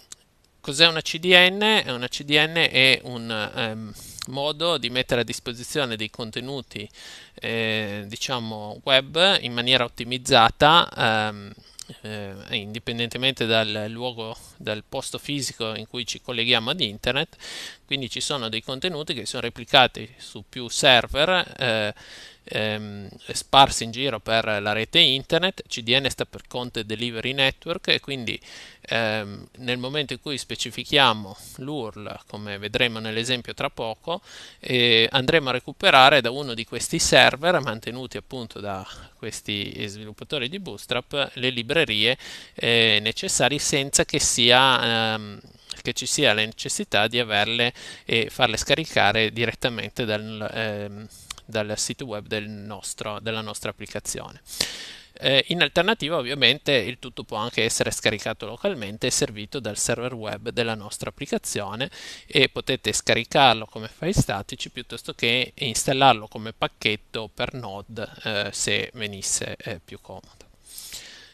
cos'è una CDN? Eh, una CDN è un um, modo di mettere a disposizione dei contenuti eh, diciamo web in maniera ottimizzata um, eh, indipendentemente dal luogo, dal posto fisico in cui ci colleghiamo ad internet, quindi ci sono dei contenuti che sono replicati su più server eh, ehm, sparsi in giro per la rete internet, CDN sta per Content Delivery Network e quindi ehm, nel momento in cui specifichiamo l'URL, come vedremo nell'esempio tra poco, eh, andremo a recuperare da uno di questi server mantenuti appunto da questi sviluppatori di Bootstrap le librerie eh, necessarie senza che sia ehm, che ci sia la necessità di averle e farle scaricare direttamente dal, ehm, dal sito web del nostro, della nostra applicazione. Eh, in alternativa ovviamente il tutto può anche essere scaricato localmente e servito dal server web della nostra applicazione e potete scaricarlo come file statici piuttosto che installarlo come pacchetto per Node eh, se venisse eh, più comodo.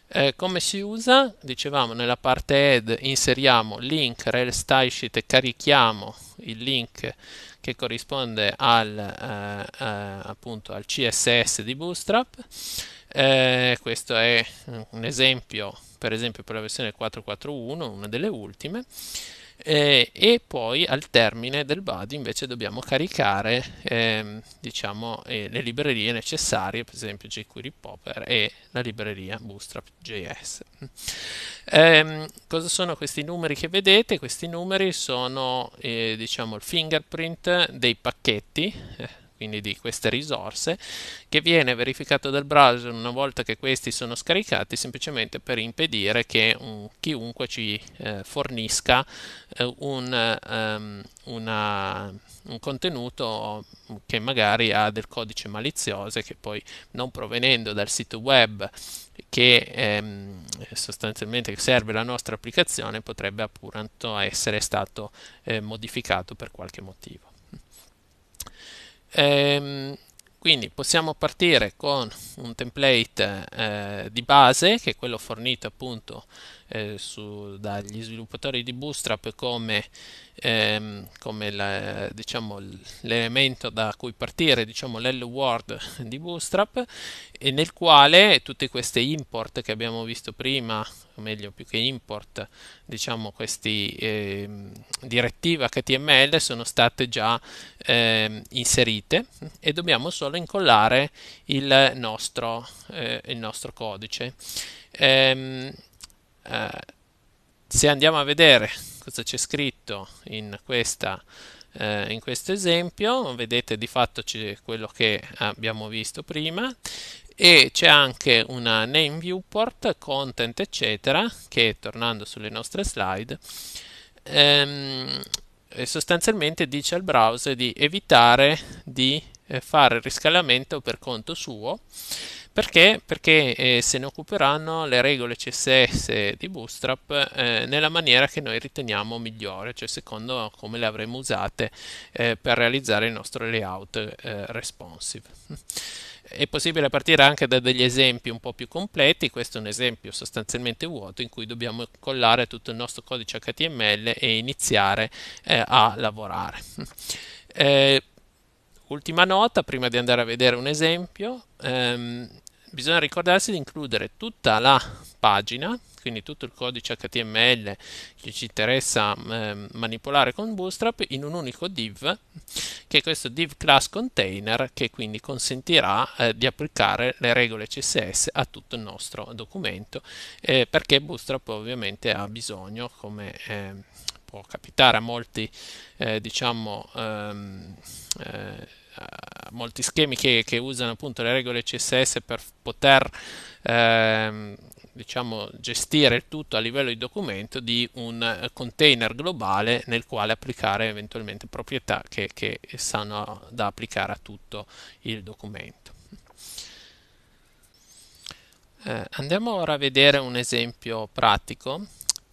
Eh, come si usa? Dicevamo nella parte head inseriamo link rel stylesheet e carichiamo il link che corrisponde al, eh, eh appunto al CSS di Bootstrap. Eh, questo è un esempio, per esempio per la versione 4.4.1, una delle ultime eh, e poi al termine del BUD invece dobbiamo caricare eh, diciamo, eh, le librerie necessarie, per esempio jQuery Popper e la libreria Bootstrap.js. Ehm, cosa sono questi numeri che vedete? Questi numeri sono eh, diciamo, il fingerprint dei pacchetti eh, quindi di queste risorse, che viene verificato dal browser una volta che questi sono scaricati, semplicemente per impedire che un, chiunque ci eh, fornisca eh, un, um, una, un contenuto che magari ha del codice malizioso e che poi non provenendo dal sito web che ehm, sostanzialmente serve la nostra applicazione potrebbe appunto essere stato eh, modificato per qualche motivo. Ehm, quindi possiamo partire con un template eh, di base che è quello fornito appunto eh, su, dagli sviluppatori di Bootstrap come, ehm, come la, diciamo, l'elemento da cui partire, diciamo l'L word di Bootstrap, e nel quale tutte queste import che abbiamo visto prima, o meglio più che import, diciamo questi eh, direttive HTML sono state già eh, inserite e dobbiamo solo incollare il nostro, eh, il nostro codice. Ehm, eh, se andiamo a vedere cosa c'è scritto in, questa, eh, in questo esempio, vedete di fatto quello che abbiamo visto prima e c'è anche una name viewport, content eccetera che tornando sulle nostre slide ehm, eh, sostanzialmente dice al browser di evitare di eh, fare il riscalamento per conto suo perché? Perché eh, se ne occuperanno le regole CSS di Bootstrap eh, nella maniera che noi riteniamo migliore, cioè secondo come le avremo usate eh, per realizzare il nostro layout eh, responsive. È possibile partire anche da degli esempi un po' più completi, questo è un esempio sostanzialmente vuoto in cui dobbiamo collare tutto il nostro codice HTML e iniziare eh, a lavorare. Eh, ultima nota, prima di andare a vedere un esempio, ehm, bisogna ricordarsi di includere tutta la pagina, quindi tutto il codice HTML che ci interessa eh, manipolare con Bootstrap in un unico div, che è questo div class container, che quindi consentirà eh, di applicare le regole CSS a tutto il nostro documento, eh, perché Bootstrap ovviamente ha bisogno, come ehm, può capitare a molti, eh, diciamo, ehm, eh, eh, molti schemi che, che, usano appunto le regole CSS per poter ehm, diciamo, gestire il tutto a livello di documento di un container globale nel quale applicare eventualmente proprietà che, che sanno da applicare a tutto il documento. Eh, andiamo ora a vedere un esempio pratico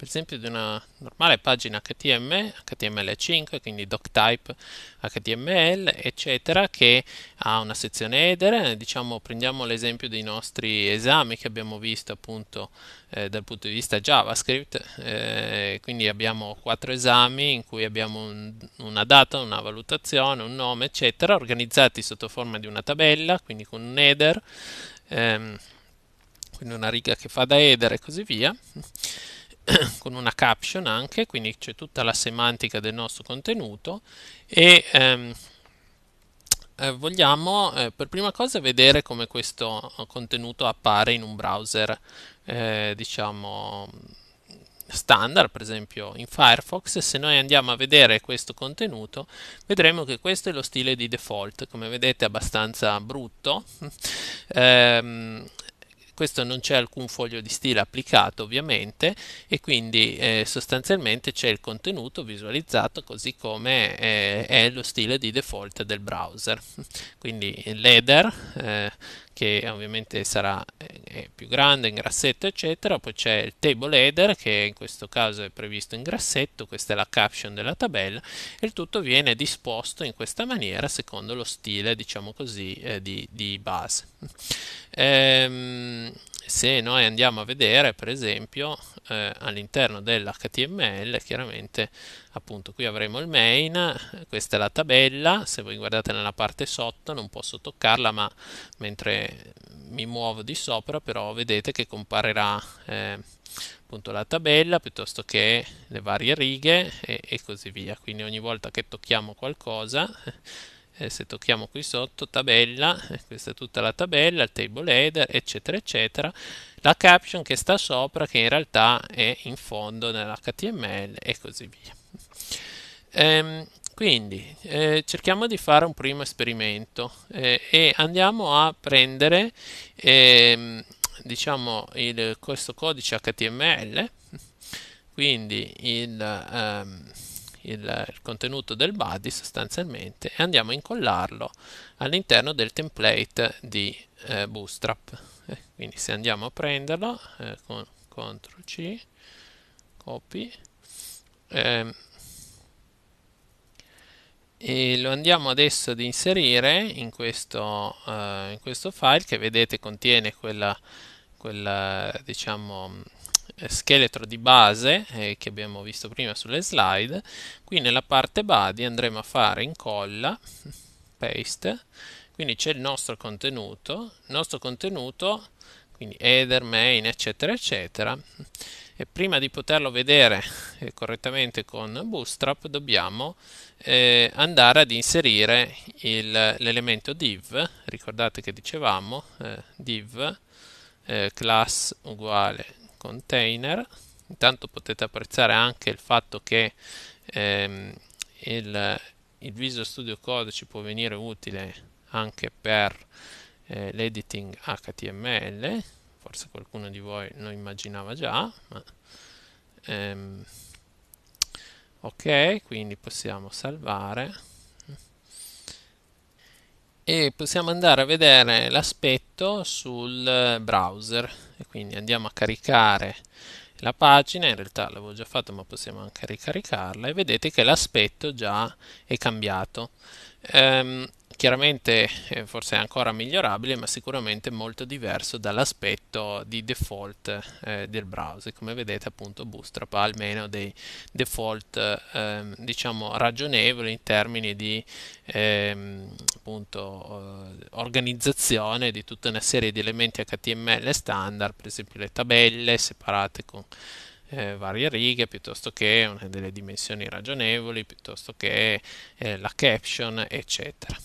per esempio di una normale pagina HTML, HTML5, quindi doctype HTML, eccetera, che ha una sezione header, diciamo prendiamo l'esempio dei nostri esami che abbiamo visto appunto eh, dal punto di vista JavaScript, eh, quindi abbiamo quattro esami in cui abbiamo un, una data, una valutazione, un nome, eccetera, organizzati sotto forma di una tabella, quindi con un header, ehm, quindi una riga che fa da header e così via con una caption anche, quindi c'è tutta la semantica del nostro contenuto e ehm, eh, vogliamo eh, per prima cosa vedere come questo contenuto appare in un browser, eh, diciamo standard, per esempio in Firefox, se noi andiamo a vedere questo contenuto, vedremo che questo è lo stile di default, come vedete è abbastanza brutto, ehm, questo non c'è alcun foglio di stile applicato ovviamente e quindi eh, sostanzialmente c'è il contenuto visualizzato così come eh, è lo stile di default del browser quindi l'header eh, che ovviamente sarà eh, più grande in grassetto eccetera poi c'è il table header che in questo caso è previsto in grassetto questa è la caption della tabella e il tutto viene disposto in questa maniera secondo lo stile diciamo così eh, di, di, base ehm, se noi andiamo a vedere per esempio eh, all'interno dell'HTML chiaramente appunto qui avremo il main questa è la tabella se voi guardate nella parte sotto non posso toccarla ma mentre mi muovo di sopra però vedete che comparirà eh, appunto la tabella piuttosto che le varie righe e, e così via quindi ogni volta che tocchiamo qualcosa eh, se tocchiamo qui sotto tabella eh, questa è tutta la tabella il table header eccetera eccetera la caption che sta sopra che in realtà è in fondo nell'html e così via ehm, quindi eh, cerchiamo di fare un primo esperimento eh, e andiamo a prendere ehm, diciamo il, questo codice HTML quindi il, um, il, il contenuto del body sostanzialmente e andiamo a incollarlo all'interno del template di eh, Bootstrap. Eh, quindi se andiamo a prenderlo eh, con CTRL C, copy, ehm, e lo andiamo adesso ad inserire in questo, uh, in questo file che vedete contiene quella, quella diciamo scheletro di base eh, che abbiamo visto prima sulle slide, qui nella parte body andremo a fare incolla, paste, quindi c'è il nostro contenuto, il nostro contenuto, quindi header, main, eccetera, eccetera, e prima di poterlo vedere eh, correttamente con Bootstrap dobbiamo eh, andare ad inserire l'elemento div, ricordate che dicevamo eh, div eh, class uguale container intanto potete apprezzare anche il fatto che ehm, il, il, Visual Studio Code ci può venire utile anche per eh, l'editing HTML forse qualcuno di voi lo immaginava già ma, ehm, ok quindi possiamo salvare e possiamo andare a vedere l'aspetto sul eh, browser e quindi andiamo a caricare la pagina in realtà l'avevo già fatto ma possiamo anche ricaricarla e vedete che l'aspetto già è cambiato ehm, chiaramente eh, forse ancora migliorabile, ma sicuramente molto diverso dall'aspetto di default eh, del browser. Come vedete appunto Bootstrap ha almeno dei default ehm, diciamo ragionevoli in termini di ehm, appunto, eh, organizzazione di tutta una serie di elementi HTML standard, per esempio le tabelle separate con eh, varie righe piuttosto che una, eh, delle dimensioni ragionevoli piuttosto che eh, la caption eccetera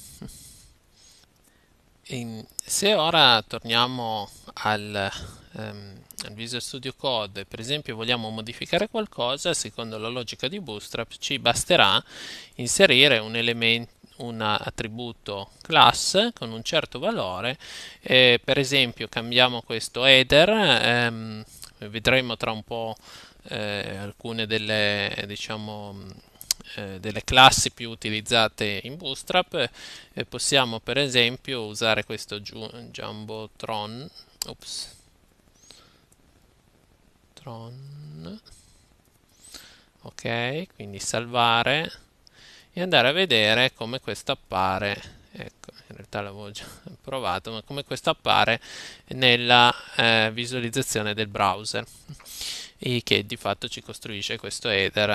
e se ora torniamo al, ehm, al Visual Studio Code per esempio vogliamo modificare qualcosa secondo la logica di Bootstrap ci basterà inserire un elemento un attributo class con un certo valore eh, per esempio cambiamo questo header ehm, vedremo tra un po' eh, alcune delle, diciamo, eh, delle classi più utilizzate in Bootstrap eh, possiamo per esempio usare questo Jumbotron ops, Tron ok quindi salvare e andare a vedere come questo appare ecco in realtà l'avevo già provato ma come questo appare nella eh, visualizzazione del browser che di fatto ci costruisce questo header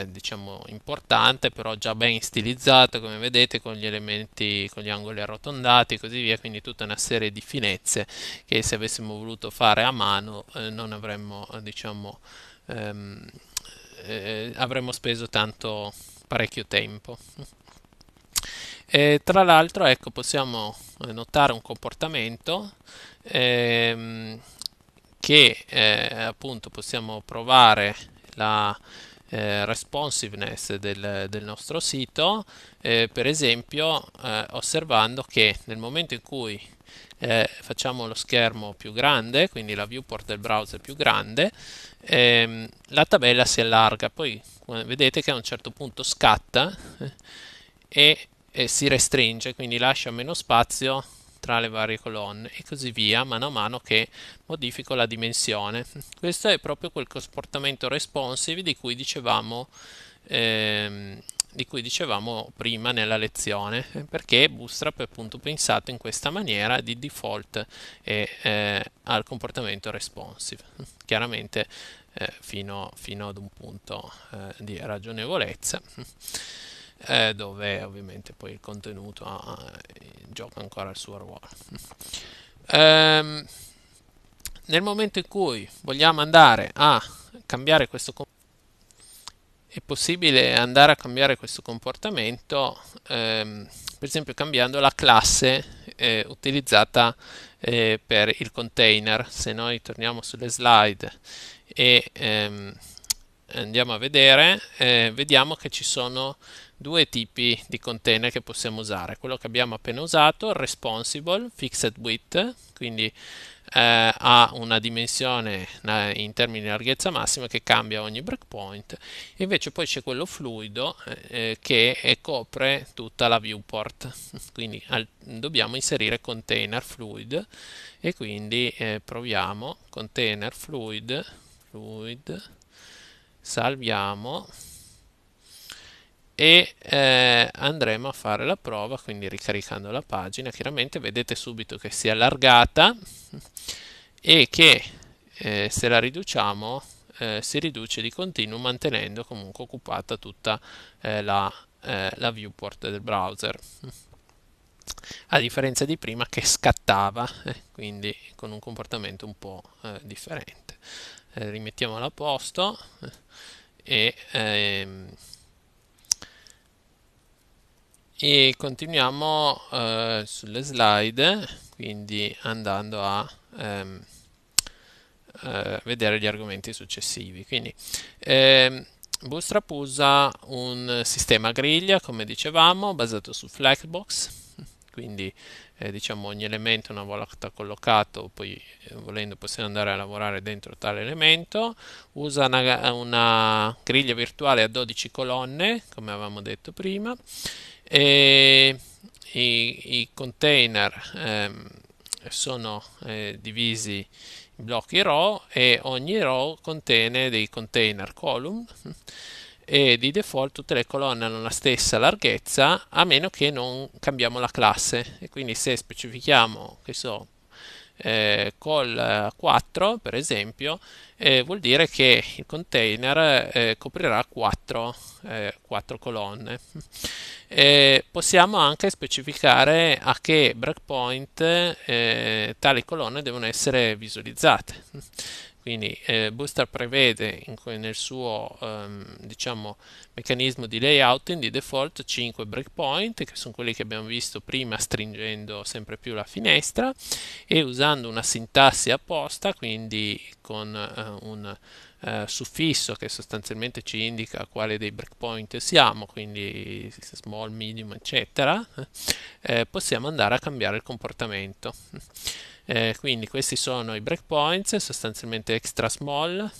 eh, diciamo importante però già ben stilizzato come vedete con gli elementi con gli angoli arrotondati e così via quindi tutta una serie di finezze che se avessimo voluto fare a mano eh, non avremmo diciamo ehm, eh, avremmo speso tanto parecchio tempo e tra l'altro, ecco, possiamo notare un comportamento ehm, che eh, appunto possiamo provare la eh, responsiveness del, del, nostro sito, eh, per esempio eh, osservando che nel momento in cui eh, facciamo lo schermo più grande, quindi la viewport del browser più grande, ehm, la tabella si allarga, poi eh, vedete che a un certo punto scatta e e si restringe, quindi lascia meno spazio tra le varie colonne e così via mano a mano che modifico la dimensione. Questo è proprio quel comportamento responsive di cui dicevamo, ehm, di cui dicevamo prima nella lezione, perché Bootstrap è appunto pensato in questa maniera di default e eh, al comportamento responsive. Chiaramente eh, fino, fino, ad un punto eh, di ragionevolezza eh, dove ovviamente poi il contenuto ah, gioca ancora il suo ruolo. ehm, nel momento in cui vogliamo andare a cambiare questo comportamento, è possibile andare a cambiare questo comportamento, ehm, per esempio cambiando la classe eh, utilizzata eh, per il container. Se noi torniamo sulle slide e ehm, andiamo a vedere, eh, vediamo che ci sono due tipi di container che possiamo usare, quello che abbiamo appena usato, responsible, fixed width, quindi eh, ha una dimensione eh, in termini di larghezza massima che cambia ogni breakpoint, invece poi c'è quello fluido eh, eh che copre tutta la viewport, quindi al, dobbiamo inserire container fluid e quindi eh, proviamo container fluid, fluid salviamo e eh, andremo a fare la prova quindi ricaricando la pagina chiaramente vedete subito che si è allargata e che eh, se la riduciamo eh, si riduce di continuo mantenendo comunque occupata tutta eh, la, eh, la viewport del browser a differenza di prima che scattava eh, quindi con un comportamento un po' differente rimettiamola a posto e ehm, e continuiamo eh, sulle slide quindi andando a ehm, eh, vedere gli argomenti successivi quindi ehm, Bootstrap usa un sistema griglia come dicevamo basato su Flexbox quindi eh, diciamo ogni elemento una volta collocato poi eh, volendo possiamo andare a lavorare dentro tale elemento usa una, una griglia virtuale a 12 colonne come avevamo detto prima e i, i container ehm, sono eh, divisi in blocchi row e ogni row contiene dei container column e di default tutte le colonne hanno la stessa larghezza a meno che non cambiamo la classe e quindi se specifichiamo che so eh, col 4 eh, per esempio eh, vuol dire che il container eh, coprirà 4, 4 eh, colonne possiamo anche specificare a che breakpoint eh, tali colonne devono essere visualizzate quindi eh, Booster prevede in, nel suo ehm, diciamo, meccanismo di layouting di default 5 breakpoint, che sono quelli che abbiamo visto prima stringendo sempre più la finestra e usando una sintassi apposta, quindi con eh, un eh, suffisso che sostanzialmente ci indica quale dei breakpoint siamo, quindi small, medium, eccetera, eh, possiamo andare a cambiare il comportamento. Eh, quindi questi sono i breakpoints, sostanzialmente extra small,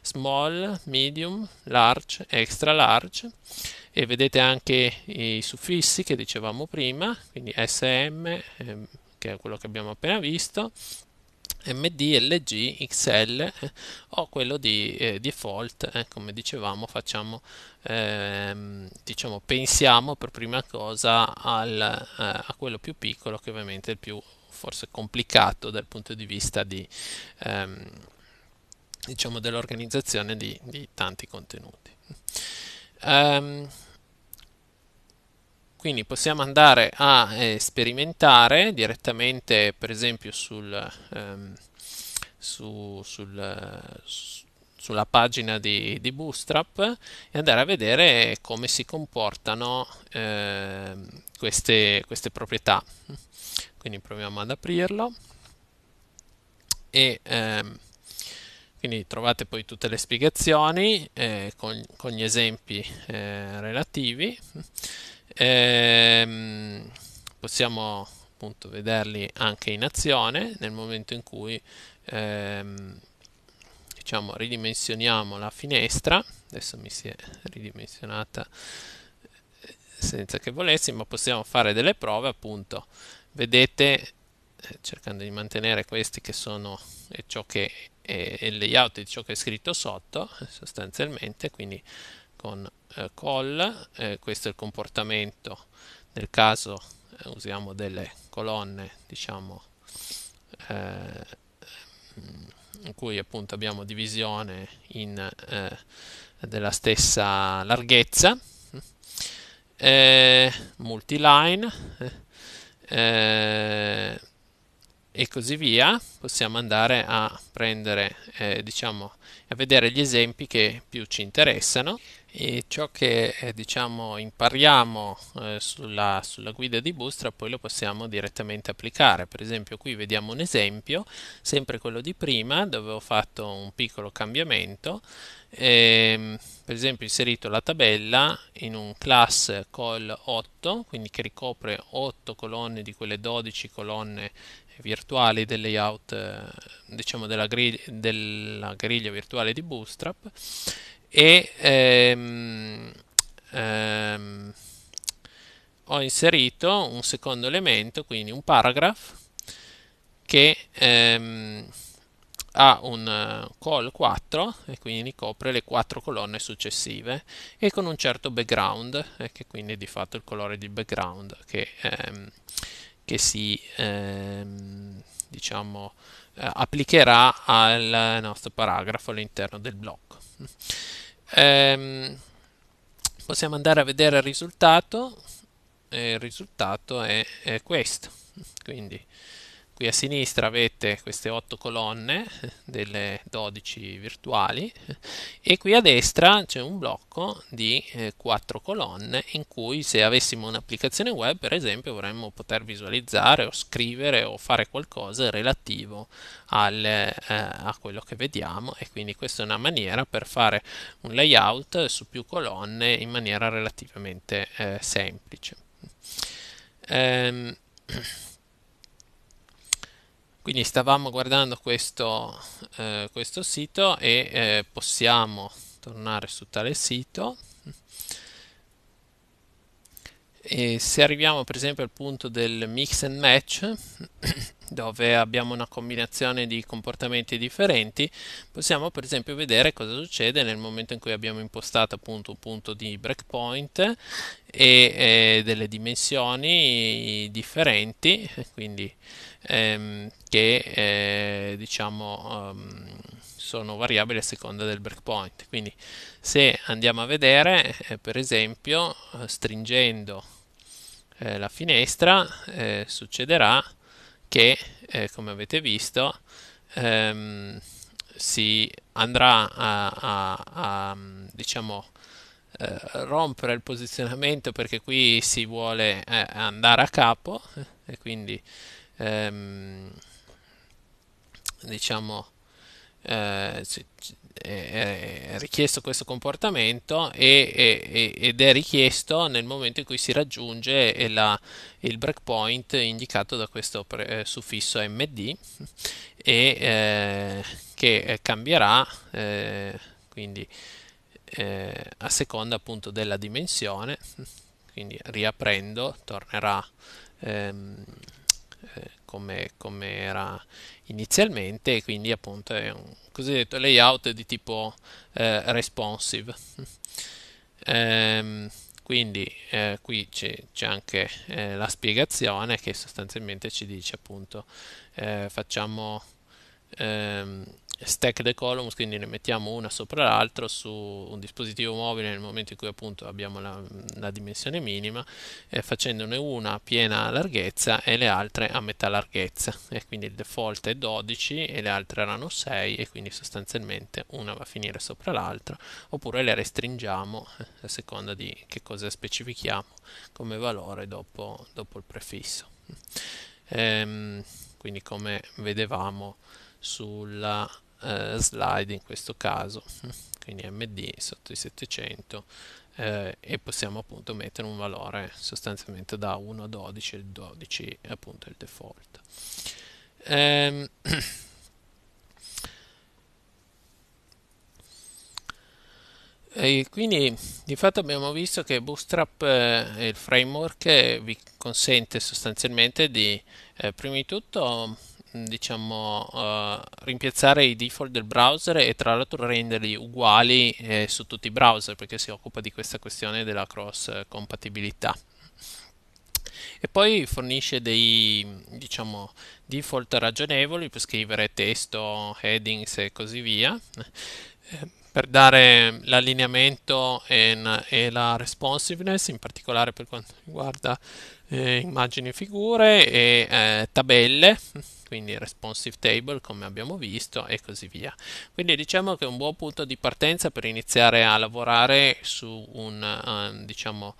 small, medium, large, extra large e vedete anche i suffissi che dicevamo prima, quindi SM, ehm, che è quello che abbiamo appena visto, MD, LG, XL eh, o quello di eh, default, eh, come dicevamo, facciamo, ehm, diciamo, pensiamo per prima cosa al, eh, a quello più piccolo che ovviamente è il più forse complicato dal punto di vista di, ehm, diciamo dell'organizzazione di, di, tanti contenuti. Um, quindi possiamo andare a eh, sperimentare direttamente per esempio sul, ehm, su, sul, su, sulla pagina di, di, Bootstrap e andare a vedere come si comportano eh, queste, queste proprietà quindi proviamo ad aprirlo e ehm, quindi trovate poi tutte le spiegazioni eh, con, con, gli esempi eh, relativi ehm, possiamo appunto vederli anche in azione nel momento in cui ehm, diciamo ridimensioniamo la finestra adesso mi si è ridimensionata eh, senza che volessi ma possiamo fare delle prove appunto vedete eh, cercando di mantenere questi che sono è eh, ciò che è, è il layout di ciò che è scritto sotto sostanzialmente quindi con eh, call eh, questo è il comportamento nel caso eh, usiamo delle colonne diciamo eh, in cui appunto abbiamo divisione in, della stessa larghezza multiline Uh, e così via possiamo andare a prendere eh, diciamo a vedere gli esempi che più ci interessano e ciò che eh, diciamo impariamo eh, sulla, sulla, guida di Bootstrap poi lo possiamo direttamente applicare per esempio qui vediamo un esempio sempre quello di prima dove ho fatto un piccolo cambiamento ehm, per esempio ho inserito la tabella in un class col 8 quindi che ricopre 8 colonne di quelle 12 colonne virtuali del layout eh, diciamo della, griglia, della griglia virtuale di Bootstrap e ehm, ehm, ho inserito un secondo elemento quindi un paragraph che ehm, ha un eh, call 4 e quindi copre le quattro colonne successive e con un certo background eh, che quindi è di fatto il colore di background che ehm, che si ehm, diciamo, eh, applicherà al nostro paragrafo all'interno del blocco. Ehm, possiamo andare a vedere il risultato, e il risultato è, è questo. Quindi, qui a sinistra avete queste 8 colonne delle 12 virtuali e qui a destra c'è un blocco di eh, 4 colonne in cui se avessimo un'applicazione web per esempio vorremmo poter visualizzare o scrivere o fare qualcosa relativo al, eh, a quello che vediamo e quindi questa è una maniera per fare un layout su più colonne in maniera relativamente eh, semplice. Ehm, Quindi stavamo guardando questo, eh, questo sito e eh, possiamo tornare su tale sito. E se arriviamo per esempio al punto del mix and match dove abbiamo una combinazione di comportamenti differenti, possiamo per esempio vedere cosa succede nel momento in cui abbiamo impostato appunto un punto di breakpoint e, e delle dimensioni differenti, quindi ehm, che eh, diciamo um, sono variabili a seconda del breakpoint. Quindi se andiamo a vedere, eh, per esempio, eh, stringendo eh, la finestra, eh, succederà che, eh, come avete visto, ehm, si andrà a, a, a diciamo, eh, rompere il posizionamento perché qui si vuole eh, andare a capo e quindi ehm, diciamo eh, è eh, eh, richiesto questo comportamento e, e, ed è richiesto nel momento in cui si raggiunge eh, la, il breakpoint indicato da questo pre, suffisso md e eh, che cambierà eh, quindi eh, a seconda appunto della dimensione quindi riaprendo tornerà ehm, come, come era inizialmente e quindi appunto è un cosiddetto layout di tipo eh, responsive. ehm, quindi eh, qui c'è, anche eh, la spiegazione che sostanzialmente ci dice appunto eh, facciamo ehm, stack the columns, quindi ne mettiamo una sopra l'altra su un dispositivo mobile nel momento in cui appunto abbiamo la, la dimensione minima, eh, facendone una a piena larghezza e le altre a metà larghezza. E quindi il default è 12 e le altre erano 6 e quindi sostanzialmente una va a finire sopra l'altra, oppure le restringiamo a seconda di che cosa specifichiamo come valore dopo, dopo il prefisso. Ehm, quindi come vedevamo sulla eh, slide in questo caso quindi MD sotto i 700 eh, e possiamo appunto mettere un valore sostanzialmente da 1 a 12 il 12 è appunto il default ehm, E quindi di fatto abbiamo visto che Bootstrap eh, il framework che vi consente sostanzialmente di eh, prima di tutto diciamo, uh, rimpiazzare i default del browser e tra l'altro renderli uguali eh, su tutti i browser perché si occupa di questa questione della cross compatibilità e poi fornisce dei diciamo, default ragionevoli per scrivere testo, headings e così via eh, per dare l'allineamento e, la responsiveness in particolare per quanto riguarda eh, immagini e figure e eh, tabelle quindi responsive table come abbiamo visto e così via. Quindi diciamo che è un buon punto di partenza per iniziare a lavorare su un, uh, diciamo,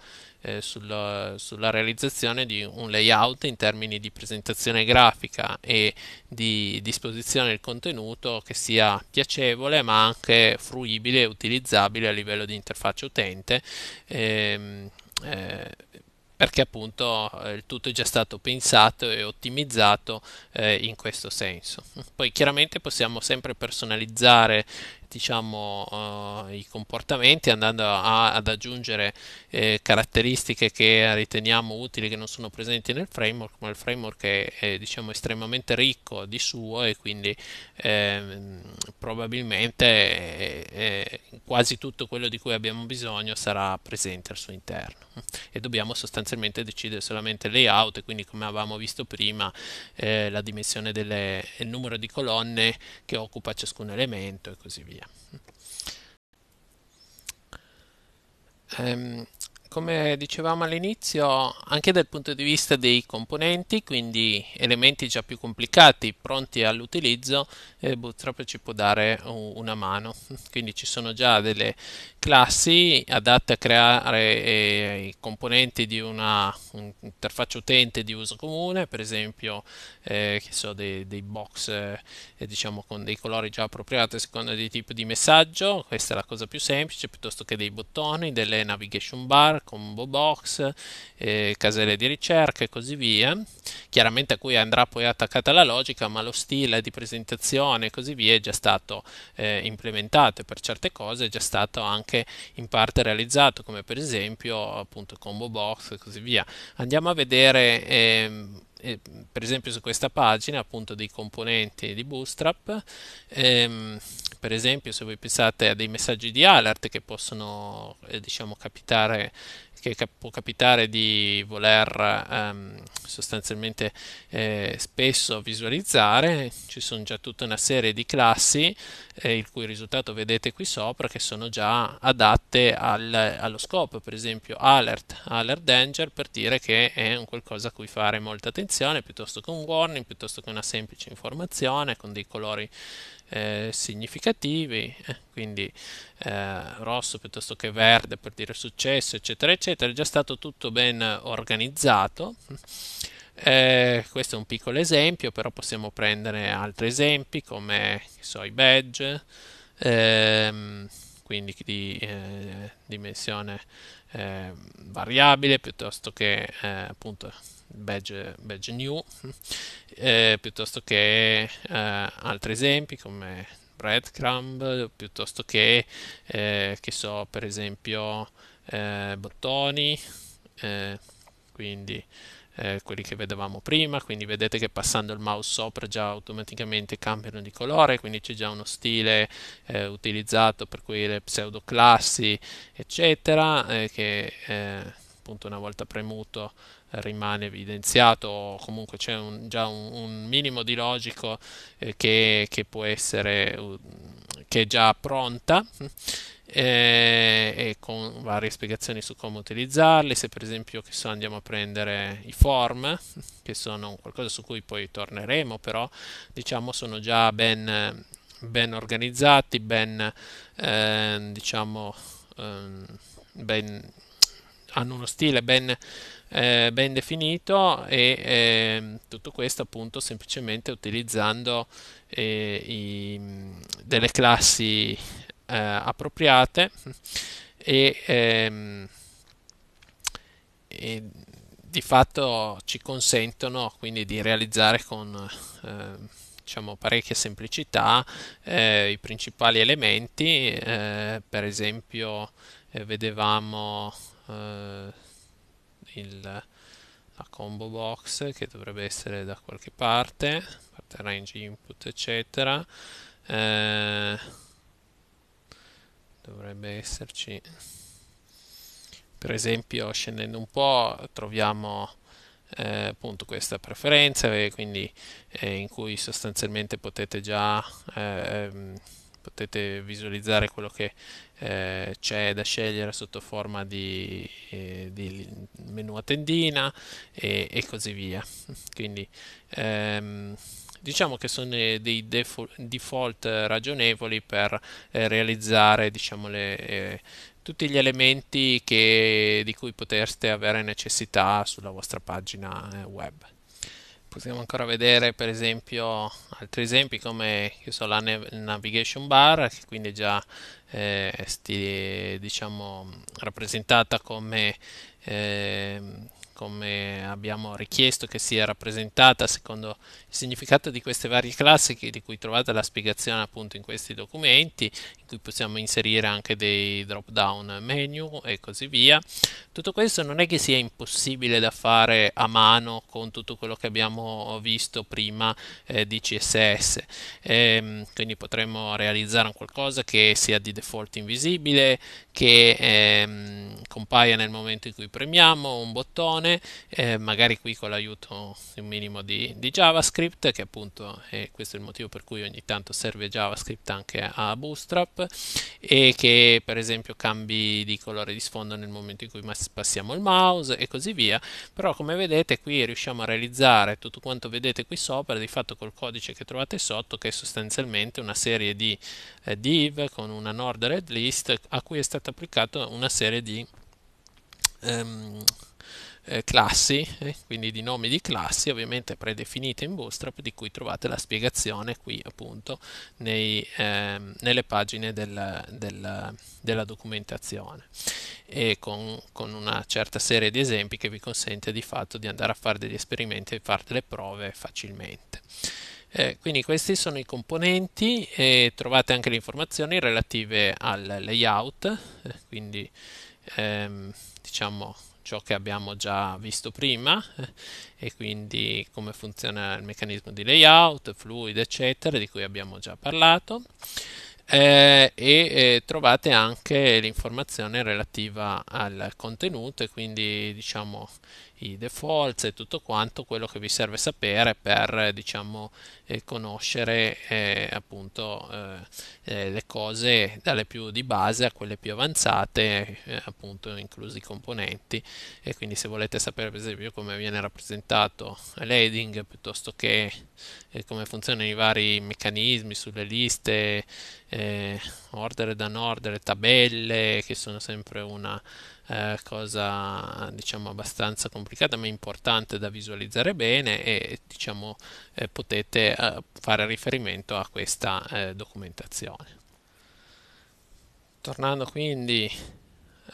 eh, sulla, sulla realizzazione di un layout in termini di presentazione grafica e di disposizione del contenuto che sia piacevole ma anche fruibile e utilizzabile a livello di interfaccia utente. Ehm, eh, perché appunto eh, il tutto è già stato pensato e ottimizzato eh, in questo senso. Poi chiaramente possiamo sempre personalizzare diciamo, uh, i comportamenti andando a, ad aggiungere eh, caratteristiche che riteniamo utili che non sono presenti nel framework, ma il framework è, è diciamo, estremamente ricco di suo e quindi ehm, eh, probabilmente eh, quasi tutto quello di cui abbiamo bisogno sarà presente al suo interno e dobbiamo sostanzialmente decidere solamente il layout e quindi come avevamo visto prima eh, la dimensione del numero di colonne che occupa ciascun elemento e così via via. Ehm, come dicevamo all'inizio, anche dal punto di vista dei componenti, quindi elementi già più complicati, pronti all'utilizzo, eh, Bootstrap ci può dare una mano. Quindi ci sono già delle classi adatte a creare eh, i componenti di una interfaccia utente di uso comune, per esempio eh, so, dei, dei, box eh, diciamo con dei colori già appropriati a seconda dei tipi di messaggio, questa è la cosa più semplice, piuttosto che dei bottoni, delle navigation bar, combo box, eh, caselle di ricerca e così via, chiaramente a cui andrà poi attaccata la logica, ma lo stile di presentazione e così via è già stato eh, implementato per certe cose è già stato anche anche in parte realizzato, come per esempio appunto combo box e così via. Andiamo a vedere ehm, eh, per esempio su questa pagina appunto dei componenti di Bootstrap. Ehm, per esempio se voi pensate a dei messaggi di alert che possono eh, diciamo capitare che cap- può capitare di voler ehm, sostanzialmente eh, spesso visualizzare, ci sono già tutta una serie di classi eh, il cui risultato vedete qui sopra che sono già adatte al, allo scopo, per esempio alert, alert danger per dire che è un qualcosa a cui fare molta attenzione piuttosto che un warning, piuttosto che una semplice informazione con dei colori eh, significativi, eh, quindi eh, rosso piuttosto che verde per dire successo, eccetera, eccetera, è già stato tutto ben organizzato. Eh, questo è un piccolo esempio, però possiamo prendere altri esempi come so, i badge, ehm, quindi di eh, dimensione ehm, variabile piuttosto che eh, appunto badge, badge new, eh, piuttosto che eh, altri esempi come breadcrumb, piuttosto che, eh, che so, per esempio eh, bottoni, quindi eh, quelli che vedevamo prima, quindi vedete che passando il mouse sopra già automaticamente cambiano di colore, quindi c'è già uno stile eh, utilizzato per quelle pseudo classi eccetera, eh, che appunto una volta premuto rimane evidenziato, comunque c'è un, già un, un, minimo di logico eh, che, che, può essere che è già pronta eh, e con varie spiegazioni su come utilizzarli, se per esempio so, andiamo a prendere i form, che sono qualcosa su cui poi torneremo, però diciamo sono già ben, ben organizzati, ben eh, diciamo ehm, ben hanno uno stile ben, eh, ben definito e eh, tutto questo appunto semplicemente utilizzando eh, i, delle classi eh, appropriate e, ehm, e, di fatto ci consentono quindi di realizzare con ehm, diciamo, parecchia semplicità eh, i principali elementi, eh, per esempio eh, vedevamo eh, il, la combo box che dovrebbe essere da qualche parte, parte range input eccetera. Eh, dovrebbe esserci per esempio scendendo un po' troviamo eh, appunto questa preferenza quindi eh, in cui sostanzialmente potete già eh, ehm, potete visualizzare quello che eh, c'è da scegliere sotto forma di, eh, di menu a tendina e, e così via quindi ehm, diciamo che sono dei default ragionevoli per eh, realizzare diciamo, le, eh, tutti gli elementi che, di cui potreste avere necessità sulla vostra pagina eh, web possiamo ancora vedere per esempio altri esempi come so, la navigation bar che quindi già eh, sti, diciamo, rappresentata come, eh, come abbiamo richiesto che sia rappresentata secondo il significato di queste varie classi di cui trovate la spiegazione appunto in questi documenti cui possiamo inserire anche dei drop down menu e così via. Tutto questo non è che sia impossibile da fare a mano con tutto quello che abbiamo visto prima eh, di CSS, ehm, quindi potremmo realizzare un qualcosa che sia di default invisibile, che ehm, compaia nel momento in cui premiamo un bottone, eh, magari qui con l'aiuto un minimo di, di JavaScript, che appunto è questo il motivo per cui ogni tanto serve JavaScript anche a Bootstrap e che per esempio cambi di colore di sfondo nel momento in cui passiamo il mouse e così via però come vedete qui riusciamo a realizzare tutto quanto vedete qui sopra di fatto col codice che trovate sotto che è sostanzialmente una serie di eh, div con una nord red list a cui è stata applicata una serie di ehm, eh, classi, eh, quindi di nomi di classi ovviamente predefinite in Bootstrap di cui trovate la spiegazione qui appunto nei, ehm, nelle pagine del, del, della documentazione e con, con, una certa serie di esempi che vi consente di fatto di andare a fare degli esperimenti e fare delle prove facilmente. Eh, quindi questi sono i componenti e trovate anche le informazioni relative al layout, eh, quindi ehm, diciamo ciò che abbiamo già visto prima e quindi come funziona il meccanismo di layout, fluid eccetera di cui abbiamo già parlato eh, e eh, trovate anche l'informazione relativa al contenuto e quindi diciamo i defaults e tutto quanto quello che vi serve sapere per diciamo eh, conoscere eh, appunto eh, eh le cose dalle più di base a quelle più avanzate eh, appunto inclusi i componenti e quindi se volete sapere per esempio come viene rappresentato l'heading piuttosto che eh, come funzionano i vari meccanismi sulle liste eh, ordere da ordere tabelle che sono sempre una eh, cosa diciamo abbastanza complicata ma importante da visualizzare bene e diciamo eh, potete eh, fare riferimento a questa eh, documentazione tornando quindi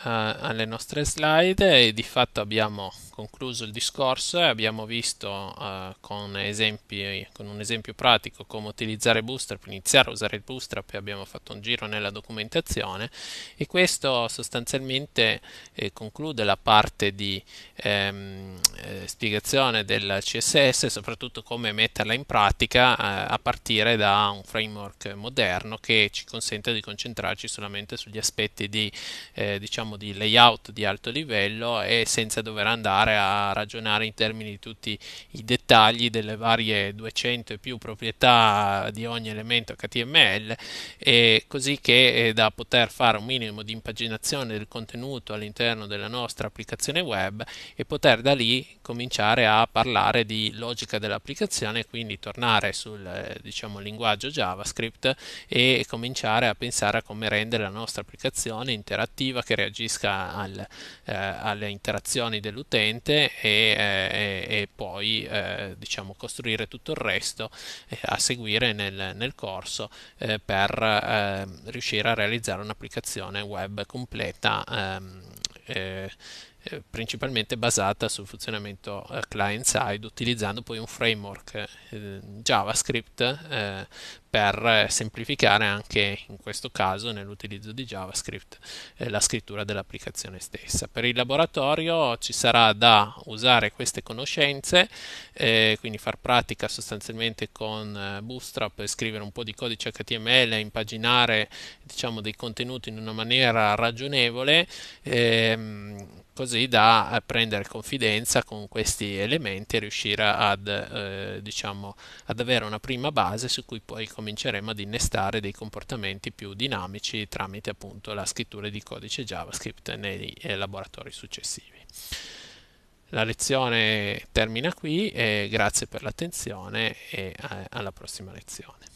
alle nostre slide e di fatto abbiamo concluso il discorso e abbiamo visto uh, con, esempi, con un esempio pratico come utilizzare Bootstrap, iniziare a usare il Bootstrap e abbiamo fatto un giro nella documentazione e questo sostanzialmente eh, conclude la parte di ehm, eh, spiegazione del CSS e soprattutto come metterla in pratica eh, a partire da un framework moderno che ci consente di concentrarci solamente sugli aspetti di eh, diciamo diciamo, di layout di alto livello e senza dover andare a ragionare in termini di tutti i dettagli delle varie 200 e più proprietà di ogni elemento HTML, e così che eh, da poter fare un minimo di impaginazione del contenuto all'interno della nostra applicazione web e poter da lì cominciare a parlare di logica dell'applicazione, quindi tornare sul eh, diciamo, linguaggio JavaScript e cominciare a pensare a come rendere la nostra applicazione interattiva che reagisce reagisca al, eh, alle interazioni dell'utente e, eh, e, poi eh, diciamo costruire tutto il resto eh, a seguire nel, nel corso per riuscire a realizzare un'applicazione web completa ehm, principalmente basata sul funzionamento client side utilizzando poi un framework eh, JavaScript eh, per eh, semplificare anche in questo caso nell'utilizzo di JavaScript eh, la scrittura dell'applicazione stessa. Per il laboratorio ci sarà da usare queste conoscenze, eh, quindi far pratica sostanzialmente con eh, Bootstrap, scrivere un po' di codice HTML, impaginare diciamo, dei contenuti in una maniera ragionevole. Ehm, così da eh, prendere confidenza con questi elementi e riuscire ad, eh, diciamo, ad avere una prima base su cui poi cominceremo ad innestare dei comportamenti più dinamici tramite appunto la scrittura di codice JavaScript nei eh, laboratori successivi. La lezione termina qui e grazie per l'attenzione e eh, alla prossima lezione.